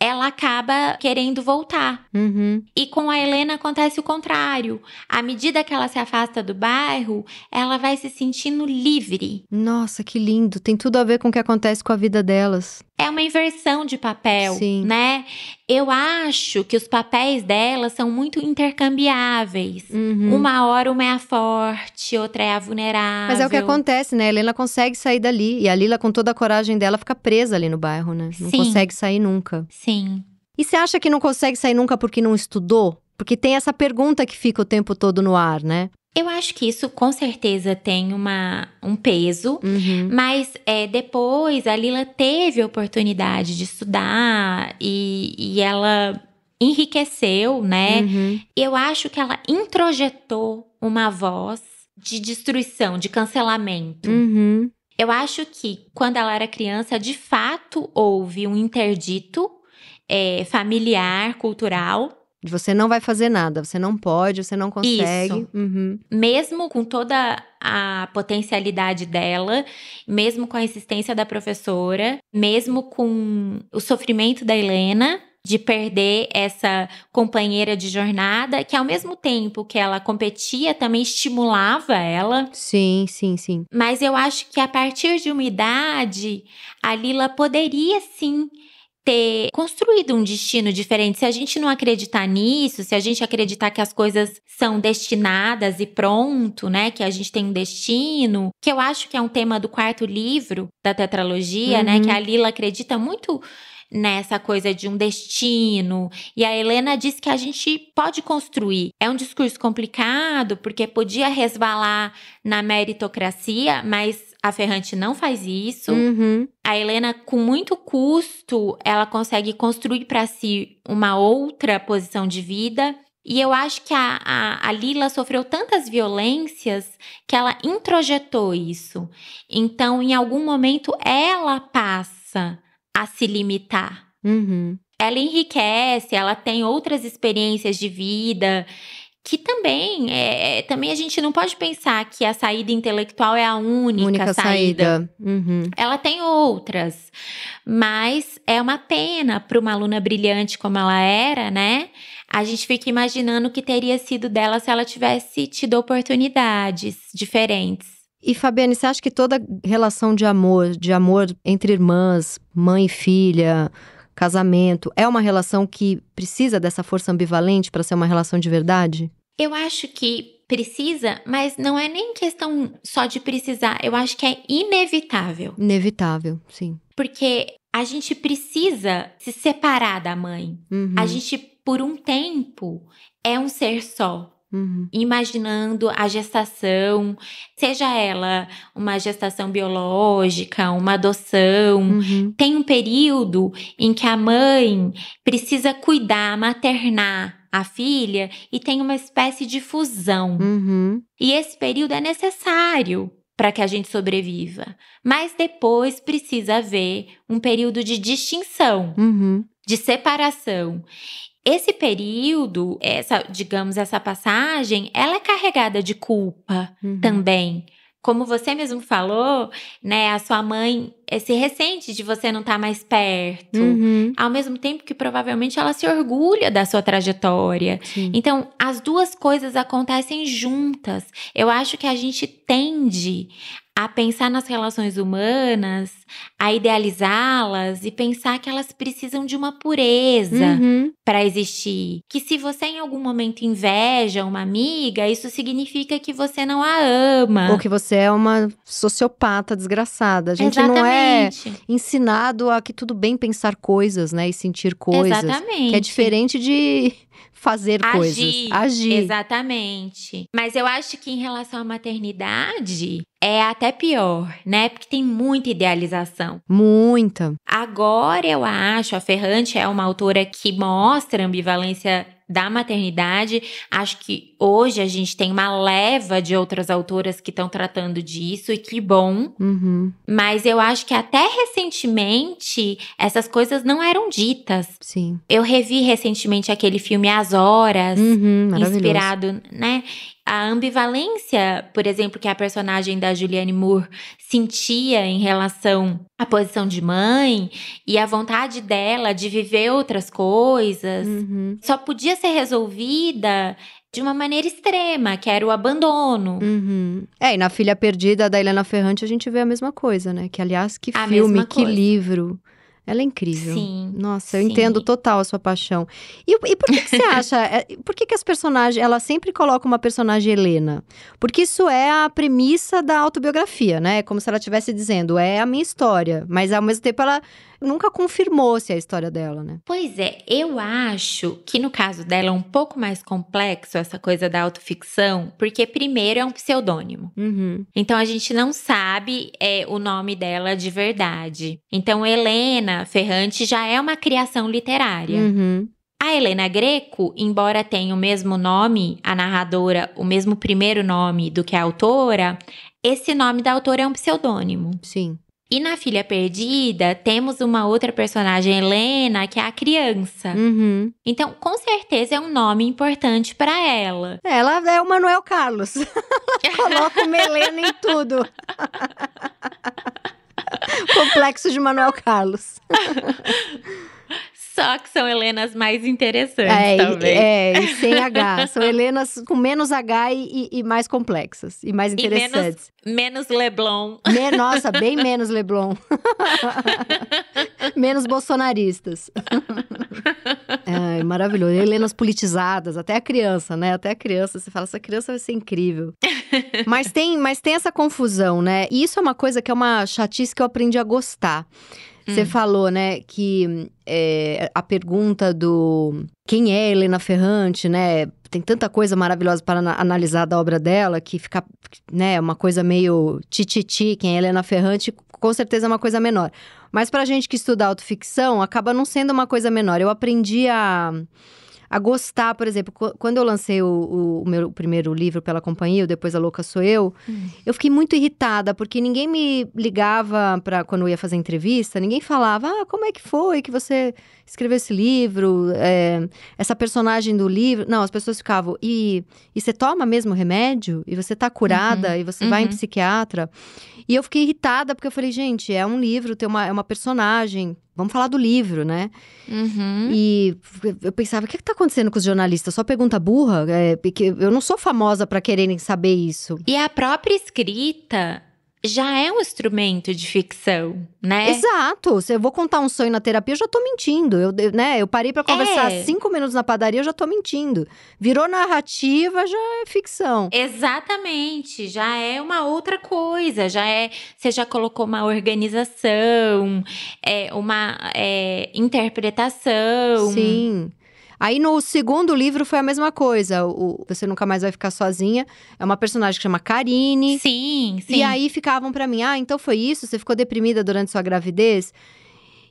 [SPEAKER 2] ela acaba querendo voltar. Uhum. E com a Helena acontece o contrário. À medida que ela se afasta do bairro, ela vai se sentindo
[SPEAKER 1] livre. Nossa, que lindo! Tem tudo a ver com o que acontece com a vida delas.
[SPEAKER 2] É uma inversão de papel, Sim. né? Eu acho que os papéis dela são muito intercambiáveis. Uhum. Uma hora uma é a forte, outra é a vulnerável. Mas é o que
[SPEAKER 1] acontece, né? A Helena consegue sair dali. E a Lila, com toda a coragem dela, fica presa ali no bairro, né? Não Sim. consegue sair nunca. Sim. E você acha que não consegue sair nunca porque não estudou? Porque tem essa pergunta que fica o tempo todo no ar, né?
[SPEAKER 2] Eu acho que isso com certeza tem uma, um peso, uhum. mas é, depois a Lila teve a oportunidade de estudar e, e ela enriqueceu, né? Uhum. Eu acho que ela introjetou uma voz de destruição, de cancelamento.
[SPEAKER 1] Uhum.
[SPEAKER 2] Eu acho que quando ela era criança, de fato houve um interdito é, familiar, cultural,
[SPEAKER 1] de você não vai fazer nada, você não pode, você não consegue. Isso. Uhum.
[SPEAKER 2] Mesmo com toda a potencialidade dela, mesmo com a insistência da professora, mesmo com o sofrimento da Helena, de perder essa companheira de jornada, que ao mesmo tempo que ela competia, também estimulava ela. Sim, sim, sim. Mas eu acho que a partir de uma idade, a Lila poderia sim ter construído um destino diferente. Se a gente não acreditar nisso, se a gente acreditar que as coisas são destinadas e pronto, né? Que a gente tem um destino, que eu acho que é um tema do quarto livro da tetralogia, uhum. né? Que a uhum. Lila acredita muito nessa coisa de um destino. E a Helena diz que a gente pode construir. É um discurso complicado, porque podia resvalar na meritocracia, mas a Ferrante não faz isso. Uhum. A Helena, com muito custo, ela consegue construir para si uma outra posição de vida. E eu acho que a, a, a, Lila sofreu tantas violências que ela introjetou isso. Então, em algum momento, ela passa a se limitar. Uhum. Ela enriquece, ela tem outras experiências de vida que também é, é, também a gente não pode pensar que a saída intelectual é a única, única saída. saída. Uhum. Ela tem outras, mas é uma pena para uma aluna brilhante como ela era, né? A gente fica imaginando o que teria sido dela se ela tivesse tido oportunidades diferentes.
[SPEAKER 1] E Fabiane, você acha que toda relação de amor, de amor entre irmãs, mãe e filha, casamento, é uma relação que precisa dessa força ambivalente para ser uma relação de verdade?
[SPEAKER 2] Eu acho que precisa, mas não é nem questão só de precisar, eu acho que é inevitável.
[SPEAKER 1] Inevitável, sim.
[SPEAKER 2] Porque a gente precisa se separar da mãe. Uhum. A gente, por um tempo, é um ser só. Uhum. Imaginando a gestação, seja ela uma gestação biológica, uma adoção, uhum. tem um período em que a mãe precisa cuidar, maternar a filha e tem uma espécie de fusão. Uhum. E esse período é necessário para que a gente sobreviva, mas depois precisa haver um período de distinção, uhum. de separação. Esse período, essa, digamos, essa passagem, ela é carregada de culpa uhum. também como você mesmo falou, né, a sua mãe se ressente de você não estar tá mais perto, uhum. ao mesmo tempo que provavelmente ela se orgulha da sua trajetória. Sim. Então, as duas coisas acontecem juntas. Eu acho que a gente tende a pensar nas relações humanas, a idealizá-las e pensar que elas precisam de uma pureza uhum. para existir. Que se você em algum momento inveja uma amiga, isso significa que você não a ama. Ou que
[SPEAKER 1] você é uma sociopata desgraçada. A gente Exatamente. não é ensinado a que tudo bem pensar coisas, né, e sentir coisas, Exatamente. que é diferente de fazer Agir, coisas. Agir.
[SPEAKER 2] Exatamente. Mas eu acho que em relação à maternidade, é até pior, né? Porque tem muita idealização.
[SPEAKER 1] Muita.
[SPEAKER 2] Agora eu acho, a Ferrante é uma autora que mostra ambivalência da maternidade. Acho que hoje a gente tem uma leva de outras autoras que estão tratando disso, e que bom. Uhum. Mas eu acho que até recentemente essas coisas não eram ditas. Sim. Eu revi recentemente aquele filme As Horas, uhum, inspirado, né? a ambivalência, por exemplo, que a personagem da Julianne Moore sentia em relação à posição de mãe e a vontade dela de viver outras coisas, uhum. só podia ser resolvida de uma maneira extrema, que era o abandono.
[SPEAKER 1] Uhum. É, e na Filha Perdida da Helena Ferrante a gente vê a mesma coisa, né? Que, aliás, que a filme, que livro. Ela é incrível. Sim. Nossa, eu sim. entendo total a sua paixão. E, e por que, que você acha? É, por que, que as personagens. Ela sempre coloca uma personagem Helena? Porque isso é a premissa da autobiografia, né? É como se ela estivesse dizendo, é a minha história. Mas ao mesmo tempo ela nunca confirmou-se é a história dela, né?
[SPEAKER 2] Pois é, eu acho que no caso dela é um pouco mais complexo essa coisa da autoficção, porque primeiro é um pseudônimo. Uhum. Então a gente não sabe é, o nome dela de verdade. Então Helena Ferrante já é uma criação literária. Uhum. A Helena Greco, embora tenha o mesmo nome, a narradora, o mesmo primeiro nome do que a autora, esse nome da autora é um pseudônimo. Sim. E na Filha Perdida, temos uma outra personagem, Helena, que é a criança. Uhum. Então, com certeza é um nome importante para
[SPEAKER 1] ela. É, ela é o Manuel Carlos. Coloca uma Helena em tudo. Complexo de Manuel Carlos.
[SPEAKER 2] Só que são Helenas mais interessantes, é, talvez. É, sem H. São
[SPEAKER 1] Helenas com menos H e, e, e mais complexas. E mais interessantes.
[SPEAKER 2] E menos, menos, Leblon.
[SPEAKER 1] Me, nossa, bem menos Leblon. menos bolsonaristas. Ai, maravilhoso. Helenas politizadas, até a criança, né? Até a criança. Você fala, essa criança vai ser incrível. mas, tem, mas tem essa confusão, né? E isso é uma coisa que é uma chatice que eu aprendi a gostar. Você hum. falou, né, que é, a pergunta do quem é Helena Ferrante, né? Tem tanta coisa maravilhosa para analisar da obra dela que fica, né, uma coisa meio tititi, quem é Helena Ferrante, com certeza é uma coisa menor. Mas para a gente que estuda autoficção, acaba não sendo uma coisa menor. Eu aprendi a a gostar, por exemplo, quando eu lancei o, o meu primeiro livro pela companhia, o Depois a Louca Sou Eu, hum. eu fiquei muito irritada, porque ninguém me ligava para quando eu ia fazer entrevista, ninguém falava, ah, como é que foi que você escreveu esse livro, é, essa personagem do livro. Não, as pessoas ficavam, e, e você toma mesmo remédio? E você tá curada? Uhum. E você uhum. vai em uhum. psiquiatra? E eu fiquei irritada, porque eu falei, gente, é um livro, tem uma, é uma personagem Vamos falar do livro, né? Uhum. E eu pensava, o que, está acontecendo com os jornalistas? Só pergunta burra? É, porque eu não sou famosa para quererem saber isso. E
[SPEAKER 2] a própria escrita já é um instrumento de ficção, né?
[SPEAKER 1] Exato. Se eu vou contar um sonho na terapia, eu já tô mentindo. Eu, eu né, eu parei para conversar é. cinco minutos na padaria, eu já tô mentindo. Virou narrativa, já é ficção.
[SPEAKER 2] Exatamente. Já é uma outra coisa. Já é. Você já colocou uma organização, é, uma é,
[SPEAKER 1] interpretação. Sim. Aí no segundo livro foi a mesma coisa. O Você Nunca Mais Vai Ficar Sozinha. É uma personagem que chama Karine. Sim, sim. E aí ficavam para mim: ah, então foi isso? Você ficou deprimida durante sua gravidez?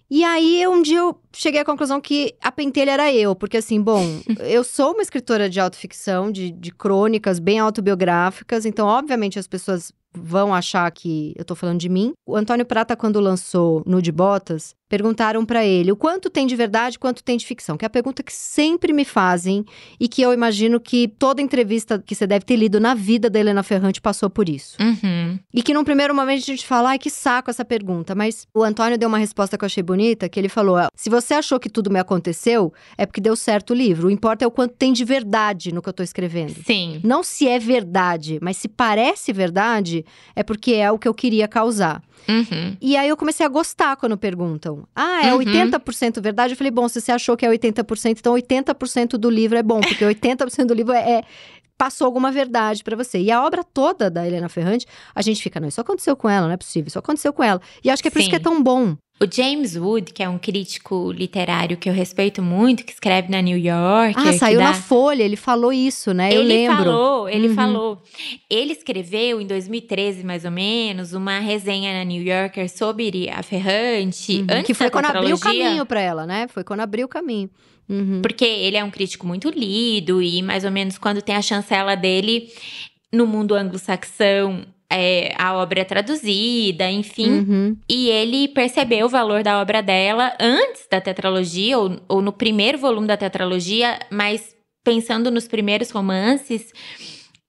[SPEAKER 1] E aí, um dia eu cheguei à conclusão que a pentelha era eu, porque assim, bom, eu sou uma escritora de autoficção, de, de crônicas bem autobiográficas, então, obviamente, as pessoas vão achar que eu tô falando de mim. O Antônio Prata, quando lançou Nude Botas, perguntaram para ele o quanto tem de verdade, quanto tem de ficção, que é a pergunta que sempre me fazem e que eu imagino que toda entrevista que você deve ter lido na vida da Helena Ferrante passou por isso. Uhum. E que num primeiro momento a gente fala, ai que saco essa pergunta, mas o Antônio deu uma resposta que eu achei bonita, que ele falou, ah, se você achou que tudo me aconteceu, é porque deu certo o livro, o importa é o quanto tem de verdade no que eu tô escrevendo. Sim. Não se é verdade, mas se parece verdade, é porque é o que eu queria causar. Uhum. E aí eu comecei a gostar quando perguntam. Ah, é uhum. 80% verdade? Eu falei, bom, se você achou que é 80%, então 80% do livro é bom, porque 80% do livro é, é, passou alguma verdade para você. E a obra toda da Helena Ferrante, a gente fica, não, isso aconteceu com ela, não é possível, isso aconteceu com ela. E acho que é por Sim. isso que é tão bom. O James Wood, que é um crítico
[SPEAKER 2] literário que eu respeito muito, que escreve na New York. Ah, saiu dá... na Folha,
[SPEAKER 1] ele falou isso, né? Ele eu lembro. Falou, ele uhum. falou.
[SPEAKER 2] Ele escreveu em 2013, mais ou menos, uma resenha na New Yorker sobre a Ferrante. Uhum. que foi quando abriu o caminho
[SPEAKER 1] para ela, né? Foi quando abriu o caminho.
[SPEAKER 2] Uhum. Porque ele é um crítico muito lido e, mais ou menos, quando tem a chancela dele no mundo anglo-saxão, é, a obra é traduzida, enfim. Uhum. E ele percebeu o valor da obra dela antes da tetralogia, ou, ou no primeiro volume da tetralogia, mas pensando nos primeiros romances.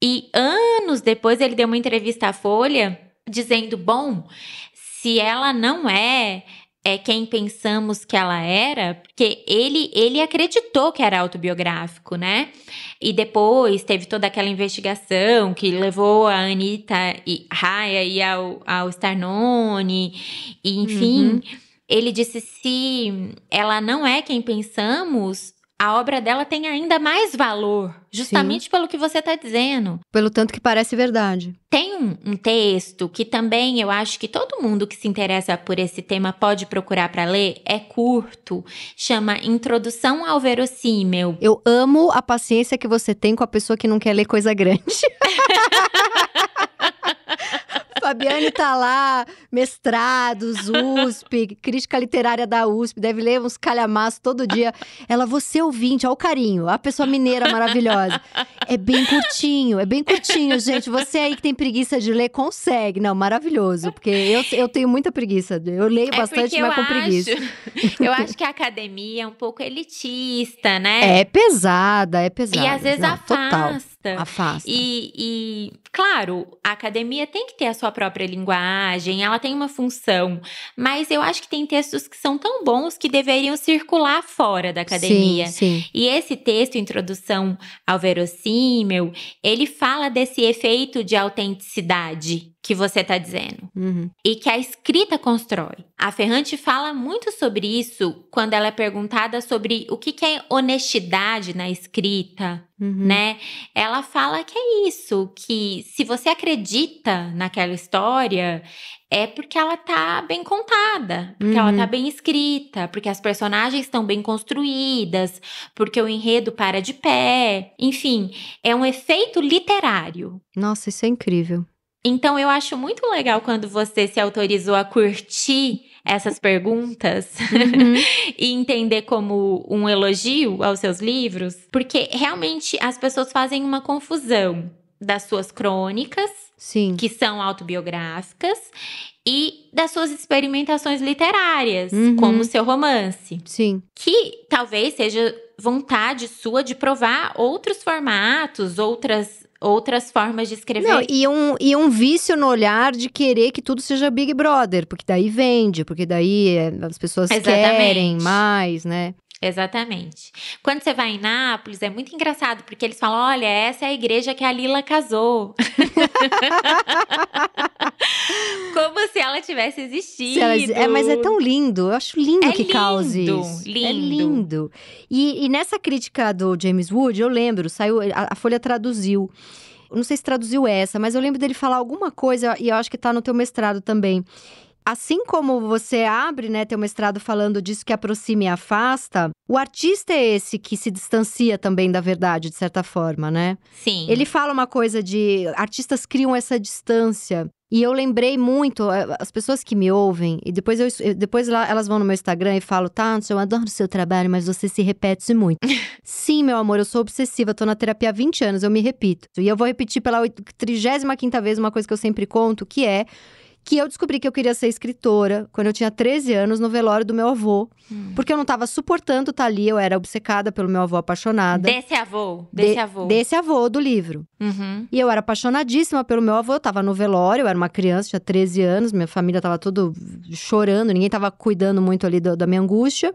[SPEAKER 2] E anos depois ele deu uma entrevista à Folha dizendo: bom, se ela não é é quem pensamos que ela era, porque ele ele acreditou que era autobiográfico, né? E depois teve toda aquela investigação que levou a Anitta e Raia e ao, ao Starnone, e enfim. Uhum. Ele disse: se ela não é quem pensamos, a obra dela tem ainda mais valor, justamente Sim.
[SPEAKER 1] pelo que você está dizendo. Pelo tanto que parece verdade.
[SPEAKER 2] Tem um texto que também eu acho que todo mundo que se interessa por esse tema pode procurar para ler, é curto, chama Introdução ao Verossímil.
[SPEAKER 1] Eu amo a paciência que você tem com a pessoa que não quer ler coisa grande. Fabiane tá lá, mestrados, USP, crítica literária da USP, deve ler uns calhamaços todo dia. Ela, você ouvinte, ó o carinho, a pessoa mineira maravilhosa. É bem curtinho, é bem curtinho, gente. Você aí que tem preguiça de ler, consegue. Não, maravilhoso, porque eu, eu tenho muita preguiça. Eu leio é bastante, mas com acho, preguiça. Eu acho
[SPEAKER 2] que a academia é um pouco elitista, né? É
[SPEAKER 1] pesada, é pesada. E às vezes Não, afasta. Total afasta. Afasta.
[SPEAKER 2] E, e, claro, a academia tem que ter a sua própria linguagem, ela tem uma função, mas eu acho que tem textos que são tão bons que deveriam circular fora da academia. Sim, sim. E esse texto, Introdução ao Verossímil, ele fala desse efeito de autenticidade que você está dizendo uhum. e que a escrita constrói. A Ferrante fala muito sobre isso quando ela é perguntada sobre o que, que é honestidade na escrita, uhum. né? Ela fala que é isso, que se você acredita naquela história, é porque ela tá bem contada, porque uhum. ela tá uhum. bem escrita, porque as personagens estão bem construídas, porque o enredo para de pé. Enfim, é um efeito literário.
[SPEAKER 1] Nossa, isso é incrível.
[SPEAKER 2] Então eu acho muito legal quando você se autorizou a curtir essas perguntas uhum. e entender como um elogio aos seus livros, porque realmente as pessoas fazem uma confusão das suas crônicas, Sim. que são autobiográficas, e das suas experimentações literárias, uhum. como o seu romance. Sim. Que talvez seja vontade sua de provar outros formatos, outras outras formas de escrever. Não, e
[SPEAKER 1] um, e um vício no olhar de querer que tudo seja Big Brother, porque daí vende, porque daí eh, as pessoas Exatamente. querem mais, né?
[SPEAKER 2] Exatamente. Quando você vai em Nápoles, é muito engraçado, porque eles falam: olha, essa é a igreja que a Lila casou. Como se ela tivesse existido. Ela... é, mas é tão
[SPEAKER 1] lindo. Eu acho lindo é que lindo, cause isso. É lindo. É lindo. E, e, nessa crítica do James Wood, eu lembro, saiu, a, a Folha traduziu não sei se traduziu essa, mas eu lembro dele falar alguma coisa, e eu acho que está no teu mestrado também, Assim como você abre né, teu mestrado falando disso que aproxima e afasta, o artista é esse que se distancia também da verdade, de certa forma, né? Sim. Ele fala uma coisa de. Artistas criam essa distância. E eu lembrei muito, eh, as pessoas que me ouvem, e depois, eu, depois lá, elas vão no meu Instagram e falam, tá, eu adoro o seu trabalho, mas você se repete muito. Sim, meu amor, eu sou obsessiva, tô na terapia há 20 anos, eu me repito. E eu vou repetir pela 35 quinta vez uma coisa que eu sempre conto, que é que eu descobri que eu queria ser escritora quando eu tinha 13 anos no velório do meu avô. Hum. Porque eu não estava suportando estar tá ali, eu era obcecada pelo meu avô apaixonada. Desse
[SPEAKER 2] avô, desse de, avô. Desse
[SPEAKER 1] avô do livro. Uhum. E eu era apaixonadíssima pelo meu avô, eu tava no velório, eu era uma criança, tinha 13 anos, minha família tava todo chorando, ninguém tava cuidando muito ali do, da minha angústia.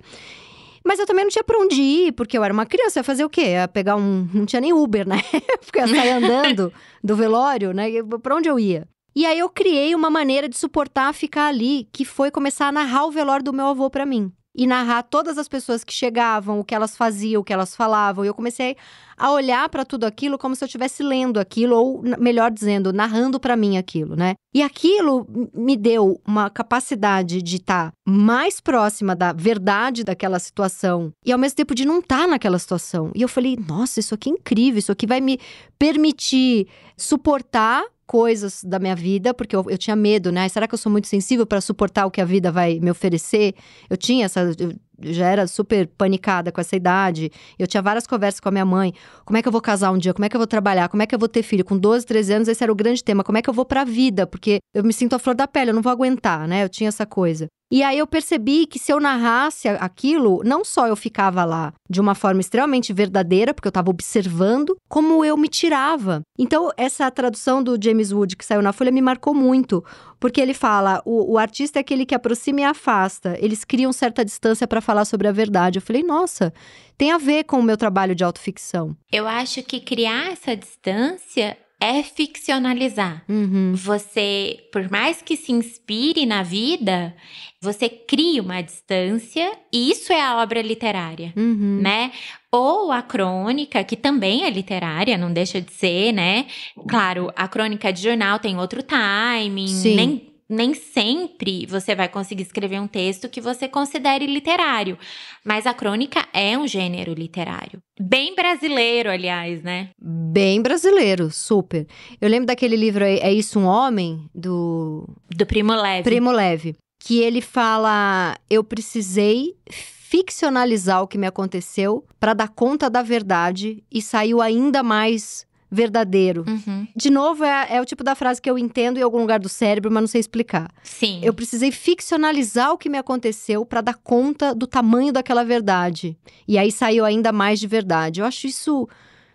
[SPEAKER 1] Mas eu também não tinha pra onde ir, porque eu era uma criança, ia fazer o quê? Ia pegar um. Não tinha nem Uber na né? porque ia sair andando do velório, né? Pra onde eu ia? E aí eu criei uma maneira de suportar ficar ali, que foi começar a narrar o velório do meu avô para mim. E narrar todas as pessoas que chegavam, o que elas faziam, o que elas falavam. E eu comecei a olhar para tudo aquilo como se eu estivesse lendo aquilo, ou melhor dizendo, narrando para mim aquilo, né? E aquilo me deu uma capacidade de estar tá mais próxima da verdade daquela situação e ao mesmo tempo de não estar tá naquela situação. E eu falei, nossa, isso aqui é incrível, isso aqui vai me permitir suportar coisas da minha vida, porque eu, eu, tinha medo, né? Será que eu sou muito sensível para suportar o que a vida vai me oferecer? Eu tinha essa. Eu já era super panicada com essa idade. Eu tinha várias conversas com a minha mãe. Como é que eu vou casar um dia? Como é que eu vou trabalhar? Como é que eu vou ter filho? Com 12, 13 anos, esse era o grande tema. Como é que eu vou para a vida? Porque eu me sinto a flor da pele, eu não vou aguentar, né? Eu tinha essa coisa. E aí eu percebi que se eu narrasse aquilo, não só eu ficava lá de uma forma extremamente verdadeira, porque eu estava observando, como eu me tirava. Então, essa tradução do James Wood que saiu na Folha me marcou muito, porque ele fala: o, o artista é aquele que aproxima e afasta, eles criam certa distância para falar sobre a verdade. Eu falei, nossa, tem a ver com o meu trabalho de autoficção.
[SPEAKER 2] Eu acho que criar essa distância é ficcionalizar. Uhum. Você, por mais que se inspire na vida, você cria uma distância e isso é a obra literária, uhum. né? Ou a crônica, que também é literária, não deixa de ser, né? Claro, a crônica de jornal tem outro timing, Sim. nem nem sempre você vai conseguir escrever um texto que você considere literário, mas a crônica é um gênero literário. Bem brasileiro, aliás, né?
[SPEAKER 1] Bem brasileiro, super. Eu lembro daquele livro É Isso um Homem? Do. Do Primo Leve. Primo Leve. Que ele fala: Eu precisei ficcionalizar o que me aconteceu para dar conta da verdade e saiu ainda mais verdadeiro. Uhum. De novo, é, é, o tipo da frase que eu entendo em algum lugar do cérebro, mas não sei explicar. Sim. Eu precisei ficcionalizar o que me aconteceu para dar conta do tamanho daquela verdade. E aí saiu ainda mais de verdade. Eu acho isso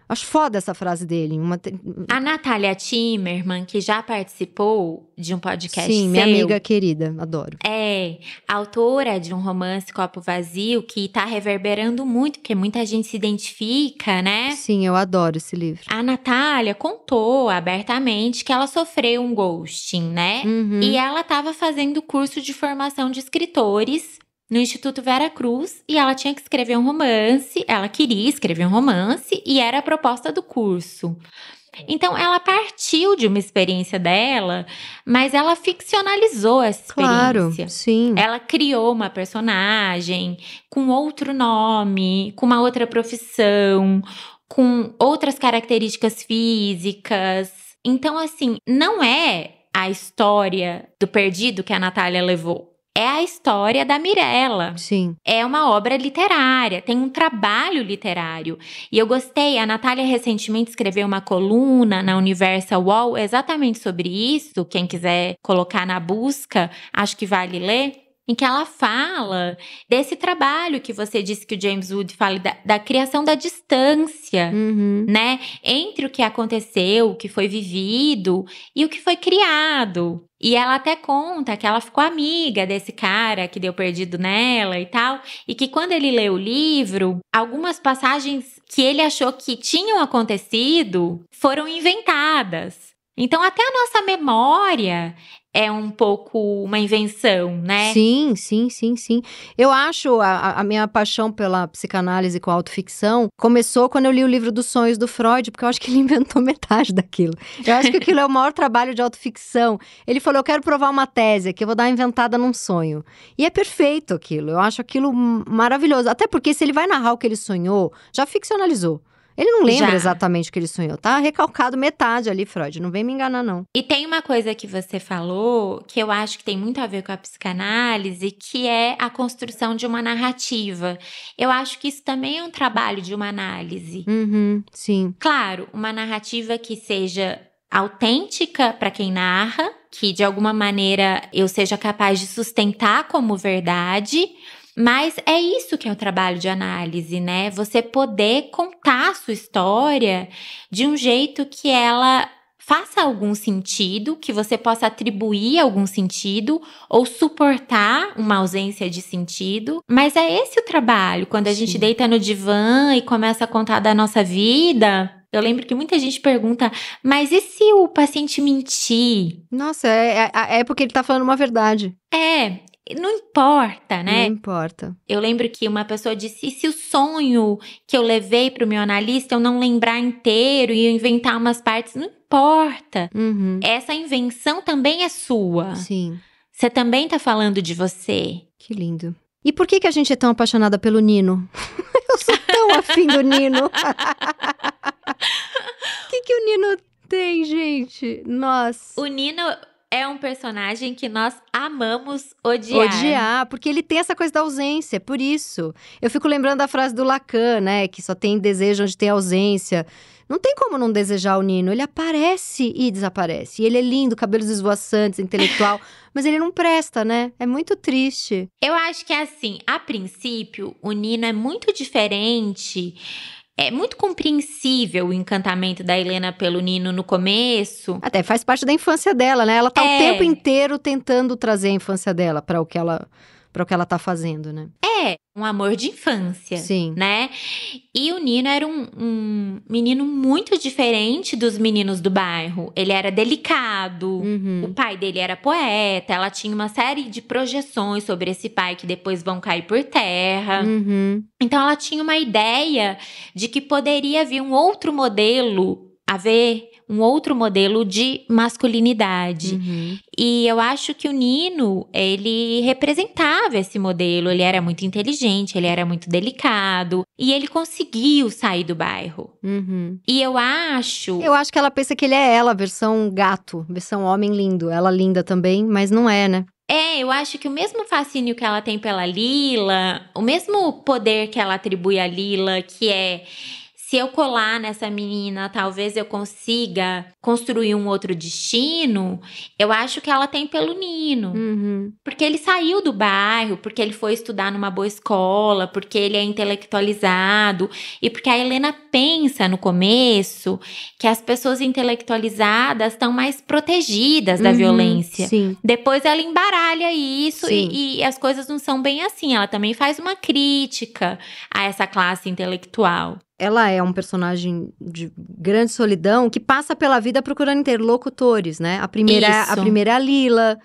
[SPEAKER 1] Acho foda essa frase dele. Uma... A
[SPEAKER 2] Natália Timerman, que já participou de um podcast. Sim, seu, minha amiga
[SPEAKER 1] querida, adoro.
[SPEAKER 2] É, autora de um romance Copo Vazio, que tá reverberando muito, porque muita gente se identifica, né? Sim,
[SPEAKER 1] eu adoro esse livro.
[SPEAKER 2] A Natália contou abertamente que ela sofreu um ghosting, né? Uhum. E ela tava fazendo curso de formação de escritores no Instituto Vera Cruz e ela tinha que escrever um romance, ela queria escrever um romance e era a proposta do curso. Então ela partiu de uma experiência dela, mas ela ficcionalizou essa experiência. Claro, sim. Ela criou uma personagem com outro nome, com uma outra profissão, com outras características físicas. Então assim, não é a história do perdido que a Natália levou é a história da Mirella. Sim. É uma obra literária, tem um trabalho literário. E eu gostei, a Natália recentemente escreveu uma coluna na Universal Wall exatamente sobre isso. Quem quiser colocar na busca, acho que vale ler em que ela fala desse trabalho que você disse que o James Wood fala da, da criação da distância, uhum. né, entre o que aconteceu, o que foi vivido e o que foi criado. E ela até conta que ela ficou amiga desse cara que deu perdido nela e tal, e que quando ele leu o livro, algumas passagens que ele achou que tinham acontecido foram inventadas. Então, até a nossa memória, é um pouco uma invenção, né? Sim,
[SPEAKER 1] sim, sim, sim. Eu acho a, a minha paixão pela psicanálise com autoficção começou quando eu li o livro dos sonhos do Freud, porque eu acho que ele inventou metade daquilo. Eu acho que aquilo é o maior trabalho de autoficção. Ele falou: Eu quero provar uma tese que eu vou dar inventada num sonho. E é perfeito aquilo. Eu acho aquilo maravilhoso. Até porque se ele vai narrar o que ele sonhou, já ficcionalizou. Ele não lembra Já. exatamente o que ele sonhou, tá recalcado metade ali, Freud. Não vem me enganar, não.
[SPEAKER 2] E tem uma coisa que você falou que eu acho que tem muito a ver com a psicanálise, que é a construção de uma narrativa. Eu acho que isso também é um trabalho de uma análise.
[SPEAKER 1] Uhum, sim.
[SPEAKER 2] Claro, uma narrativa que seja autêntica para quem narra, que de alguma maneira eu seja capaz de sustentar como verdade mas é isso que é o trabalho de análise, né? Você poder contar a sua história de um jeito que ela faça algum sentido, que você possa atribuir algum sentido ou suportar uma ausência de sentido. Mas é esse o trabalho. Quando a Sim. gente deita no divã e começa a contar da nossa vida, eu lembro que muita gente pergunta, mas e se o paciente mentir? Nossa, é, é, é porque ele tá falando
[SPEAKER 1] uma verdade. É,
[SPEAKER 2] não importa, né? Não
[SPEAKER 1] importa.
[SPEAKER 2] Eu lembro que uma pessoa disse: e se o sonho que eu levei para o meu analista eu não lembrar inteiro e eu inventar umas partes? Não
[SPEAKER 1] importa. Uhum.
[SPEAKER 2] Essa invenção também é sua. Sim.
[SPEAKER 1] Você também está falando de você. Que lindo. E por que, que a gente é tão apaixonada pelo Nino? eu sou tão afim do Nino. O
[SPEAKER 2] que, que o Nino tem, gente? Nossa. O Nino é um personagem que nós amamos odiar. Odiar,
[SPEAKER 1] porque ele tem essa coisa da ausência, por isso. Eu fico lembrando da frase do Lacan, né? Que só tem desejo onde tem ausência. Não tem como não desejar o Nino. Ele aparece e desaparece. E ele é lindo, cabelos esvoaçantes, intelectual. mas ele não presta, né? É muito triste.
[SPEAKER 2] Eu acho que é assim. A princípio, o Nino é muito diferente é muito compreensível o encantamento da Helena pelo Nino no começo.
[SPEAKER 1] Até faz parte da infância dela, né? Ela tá é. o tempo inteiro tentando trazer a infância dela para o que ela para o que ela tá fazendo, né?
[SPEAKER 2] É, um amor de infância, Sim. né? E o Nino era um, um, menino muito diferente dos meninos do bairro. Ele era delicado, uhum. o pai dele era poeta, ela tinha uma série de projeções sobre esse pai que depois vão cair por terra. Uhum. Então ela tinha uma ideia de que poderia vir um outro modelo a ver um outro modelo de masculinidade. Uhum. E eu acho que o Nino, ele representava esse modelo, ele era muito inteligente, ele era muito delicado, e ele conseguiu sair do bairro.
[SPEAKER 1] Uhum. E eu acho. Eu acho que ela pensa que ele é ela, versão gato, versão homem lindo. Ela linda também, mas não é, né?
[SPEAKER 2] É, eu acho que o mesmo fascínio que ela tem pela Lila, o mesmo poder que ela atribui à Lila, que é se eu colar nessa menina, talvez eu consiga construir um outro destino, eu acho que ela tem pelo Nino. Uhum. Porque ele saiu do bairro, porque ele foi estudar numa boa escola, porque ele é intelectualizado e porque a Helena pensa no começo que as pessoas intelectualizadas estão mais protegidas da uhum, violência. Sim. Depois ela embaralha isso e, e as coisas não são bem assim. Ela também faz uma crítica a essa classe intelectual
[SPEAKER 1] ela é um personagem de grande solidão que passa pela vida procurando interlocutores, né? A primeira, a primeira é a Lila,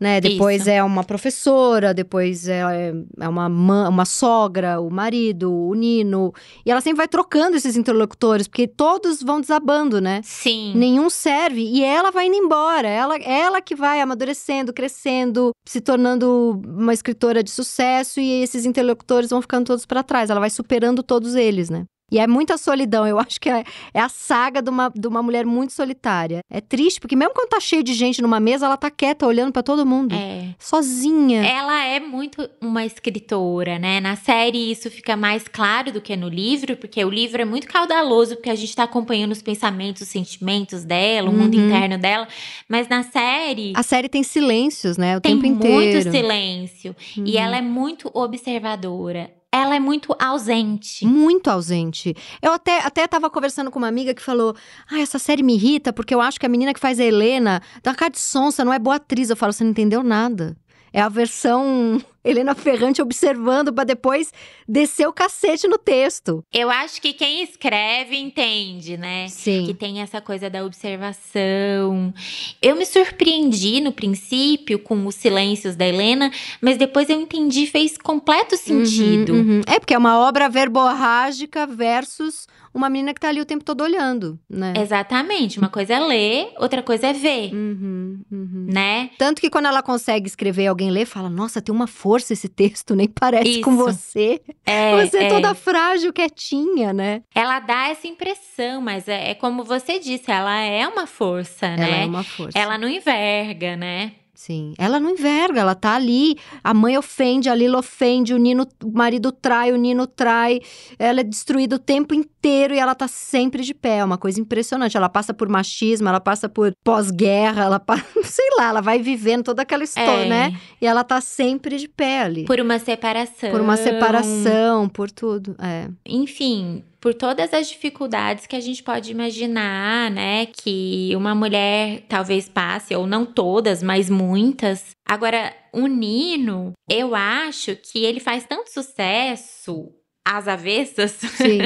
[SPEAKER 1] né? Depois Isso. é uma professora, depois é, é uma, uma sogra, o marido, o Nino. E ela sempre vai trocando esses interlocutores, porque todos vão desabando, né? Sim. Nenhum serve. E ela vai indo embora. Ela, ela que vai amadurecendo, crescendo, se tornando uma escritora de sucesso. E esses interlocutores vão ficando todos para trás. Ela vai superando todos eles, né? E é muita solidão, eu acho que é, é, a saga de uma, de uma mulher muito solitária. É triste, porque mesmo quando tá cheio de gente numa mesa, ela tá quieta, olhando para todo mundo. É. Sozinha.
[SPEAKER 2] Ela é muito uma escritora, né? Na série isso fica mais claro do que no livro, porque o livro é muito caudaloso, porque a gente tá acompanhando os pensamentos, os sentimentos dela, o uhum. mundo interno dela. Mas na série. A série
[SPEAKER 1] tem silêncios, né? O tempo inteiro. Tem muito
[SPEAKER 2] silêncio. Uhum. E ela é muito observadora
[SPEAKER 1] ela é muito ausente. Muito ausente. Eu até, até tava conversando com uma amiga que falou: Ah, essa série me irrita porque eu acho que a menina que faz a Helena dá uma cara de sonsa, não é boa atriz. Eu falo: Você não entendeu nada. É a versão Helena Ferrante observando para depois descer o cacete no texto.
[SPEAKER 2] Eu acho que quem escreve entende, né? Sim. Que tem essa coisa da observação. Eu me surpreendi no princípio com os silêncios da Helena, mas depois eu entendi fez completo uhum, sentido. Uhum, uhum. É porque é
[SPEAKER 1] uma obra verborrágica versus uma menina que tá ali o tempo todo olhando, né? Exatamente. Uma
[SPEAKER 2] coisa é ler,
[SPEAKER 1] outra coisa é ver, uhum, uhum. né? Tanto que quando ela consegue escrever, alguém lê, fala: Nossa, tem uma força força esse texto, nem parece Isso. com você. É, você é, é toda frágil, quietinha, né?
[SPEAKER 2] Ela dá essa impressão, mas é, é como você disse, ela é uma força, ela né? Ela é uma força. Ela não enverga, né? Sim.
[SPEAKER 1] Ela não enverga, ela tá ali. A mãe ofende, a Lila ofende, o Nino, o marido trai, o Nino trai. Ela é destruída o tempo inteiro e ela tá sempre de pé. É uma coisa impressionante. Ela passa por machismo, ela passa por pós-guerra, ela passa, sei lá, ela vai vivendo toda aquela história, é. né? E ela tá sempre de pé ali. Por uma separação. Por uma separação, por tudo. É.
[SPEAKER 2] Enfim, por todas as dificuldades que a gente pode imaginar, né? Que uma mulher talvez passe, ou não todas, mas muitas. Agora, o Nino, eu acho que ele faz tanto sucesso às avessas. Sim.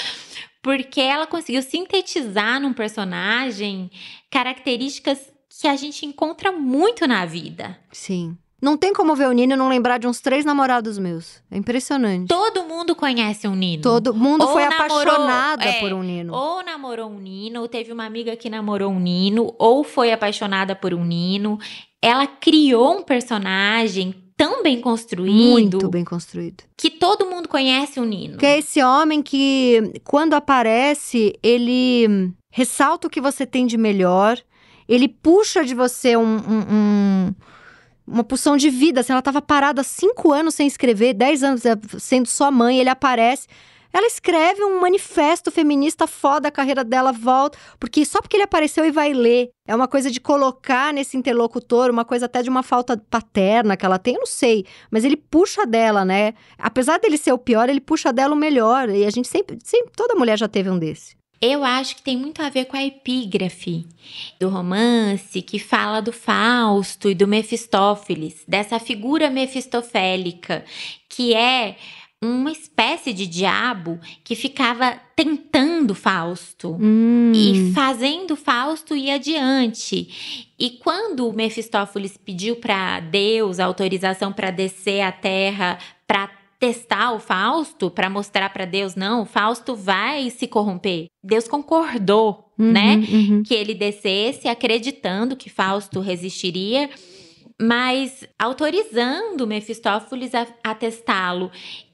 [SPEAKER 2] porque ela conseguiu sintetizar num personagem características que a gente encontra muito na vida.
[SPEAKER 1] Sim. Não tem como ver o Nino e não lembrar de uns três namorados meus. É impressionante. Todo mundo conhece um Nino. Todo mundo ou foi apaixonada é, por um
[SPEAKER 2] Nino. Ou namorou um Nino, ou teve uma amiga que namorou um Nino, ou foi apaixonada por um Nino. Ela criou um personagem tão bem construído. Muito bem construído. Que todo mundo conhece o Nino. Que
[SPEAKER 1] é esse homem que, quando aparece, ele ressalta o que você tem de melhor, ele puxa de você um, um, um uma pulsão de vida, assim, ela estava parada cinco anos sem escrever, dez anos eh, sendo só mãe, ele aparece. Ela escreve um manifesto feminista foda, a carreira dela volta, porque só porque ele apareceu e vai ler. É uma coisa de colocar nesse interlocutor, uma coisa até de uma falta paterna que ela tem, eu não sei, mas ele puxa dela, né? Apesar dele ser o pior, ele puxa dela o melhor, e a gente sempre, sempre toda mulher já teve um desse.
[SPEAKER 2] Eu acho que tem muito a ver com a epígrafe do romance, que fala do Fausto e do Mefistófeles, dessa figura mefistofélica, que é uma espécie de diabo que ficava tentando Fausto
[SPEAKER 1] hum. e
[SPEAKER 2] fazendo Fausto ir adiante. E quando o Mefistófeles pediu para Deus autorização para descer à terra para testar o Fausto para mostrar para Deus, não, o Fausto vai se corromper. Deus concordou, uhum, né? Uhum. Que ele descesse acreditando que Fausto resistiria mas autorizando Mefistófeles a, a testá-lo.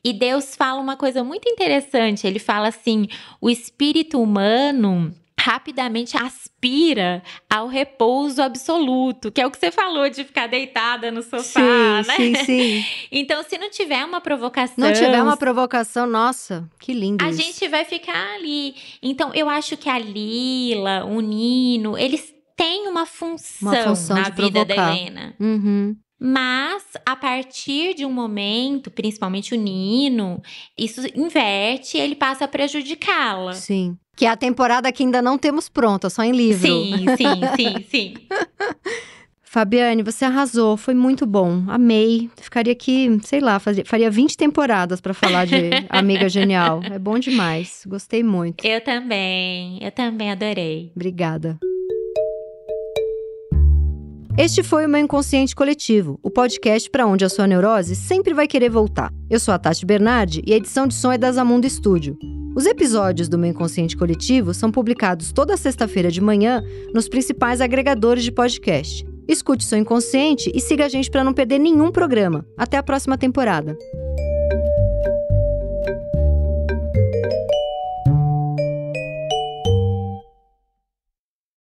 [SPEAKER 2] E Deus fala uma coisa muito interessante. Ele fala assim: o espírito humano rapidamente aspira ao repouso absoluto, que é o que você falou de ficar deitada no sofá, sim, né? Sim, sim. Então, se não tiver uma provocação. Não tiver uma
[SPEAKER 1] provocação, nossa, que lindo. A isso. gente
[SPEAKER 2] vai ficar ali. Então, eu acho que a Lila, o Nino, eles têm uma função, uma função na vida provocar. da Helena. Uhum. Mas a partir de um momento, principalmente o Nino, isso inverte e ele passa a prejudicá-la.
[SPEAKER 1] Sim. Que é a temporada que ainda não temos pronta, só em livro. Sim, sim, sim,
[SPEAKER 2] sim.
[SPEAKER 1] Fabiane, você arrasou, foi muito bom. Amei. Ficaria aqui, sei lá, faria 20 temporadas para falar de Amiga Genial. É
[SPEAKER 2] bom demais. Gostei muito. Eu também. Eu também adorei.
[SPEAKER 1] Obrigada. Este foi o meu inconsciente coletivo, o podcast para onde a sua neurose sempre vai querer voltar. Eu sou a Tati Bernardi e a edição de som é da Zamundo Studio. Os episódios do meu inconsciente coletivo são publicados toda sexta-feira de manhã nos principais agregadores de podcast. Escute seu inconsciente e siga a gente para não perder nenhum programa. Até a próxima temporada.